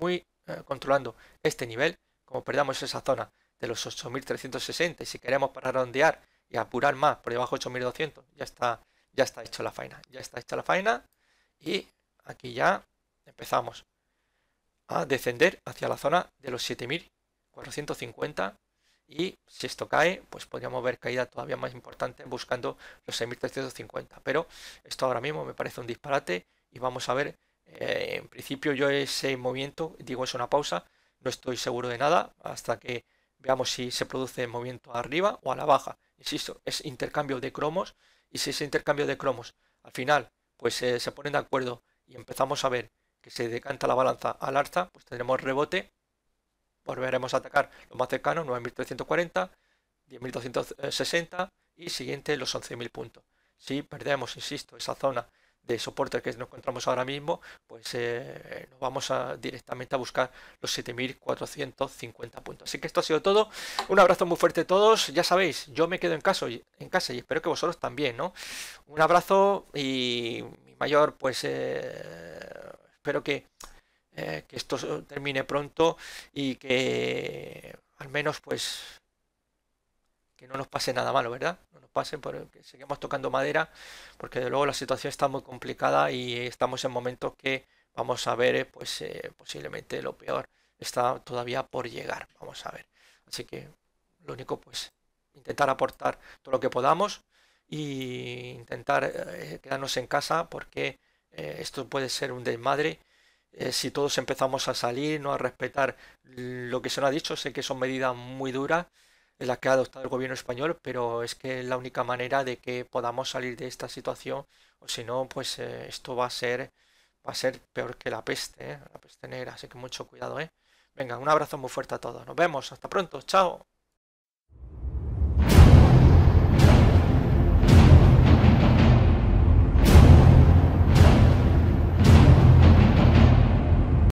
Muy eh, controlando este nivel, como perdamos esa zona de los 8360 y si queremos para redondear y apurar más por debajo de 8200. Ya está, ya está hecho la faena, ya está hecha la faena y aquí ya empezamos a descender hacia la zona de los 7450 y si esto cae, pues podríamos ver caída todavía más importante buscando los 6.350. Pero esto ahora mismo me parece un disparate y vamos a ver, eh, en principio yo ese movimiento, digo es una pausa, no estoy seguro de nada hasta que veamos si se produce movimiento arriba o a la baja insisto, es intercambio de cromos y si ese intercambio de cromos al final pues eh, se ponen de acuerdo y empezamos a ver que se decanta la balanza al alza, pues tendremos rebote, volveremos a atacar lo más cercano, 9.340, 10.260 y siguiente los 11.000 puntos. Si perdemos, insisto, esa zona de soporte que nos encontramos ahora mismo, pues eh, nos vamos a, directamente a buscar los 7.450 puntos. Así que esto ha sido todo. Un abrazo muy fuerte a todos. Ya sabéis, yo me quedo en, casa, en casa y espero que vosotros también, ¿no? Un abrazo y mi mayor, pues eh, espero que, eh, que esto termine pronto y que al menos pues que no nos pase nada malo, ¿verdad? No nos pasen, que seguimos tocando madera, porque de luego la situación está muy complicada y estamos en momentos que vamos a ver, eh, pues eh, posiblemente lo peor está todavía por llegar, vamos a ver. Así que lo único, pues, intentar aportar todo lo que podamos e intentar eh, quedarnos en casa porque esto puede ser un desmadre. si todos empezamos a salir, no a respetar lo que se nos ha dicho, sé que son medidas muy duras, en la que ha adoptado el gobierno español, pero es que es la única manera de que podamos salir de esta situación, o si no, pues eh, esto va a ser va a ser peor que la peste, ¿eh? la peste negra, así que mucho cuidado, ¿eh? Venga, un abrazo muy fuerte a todos, nos vemos, hasta pronto, chao.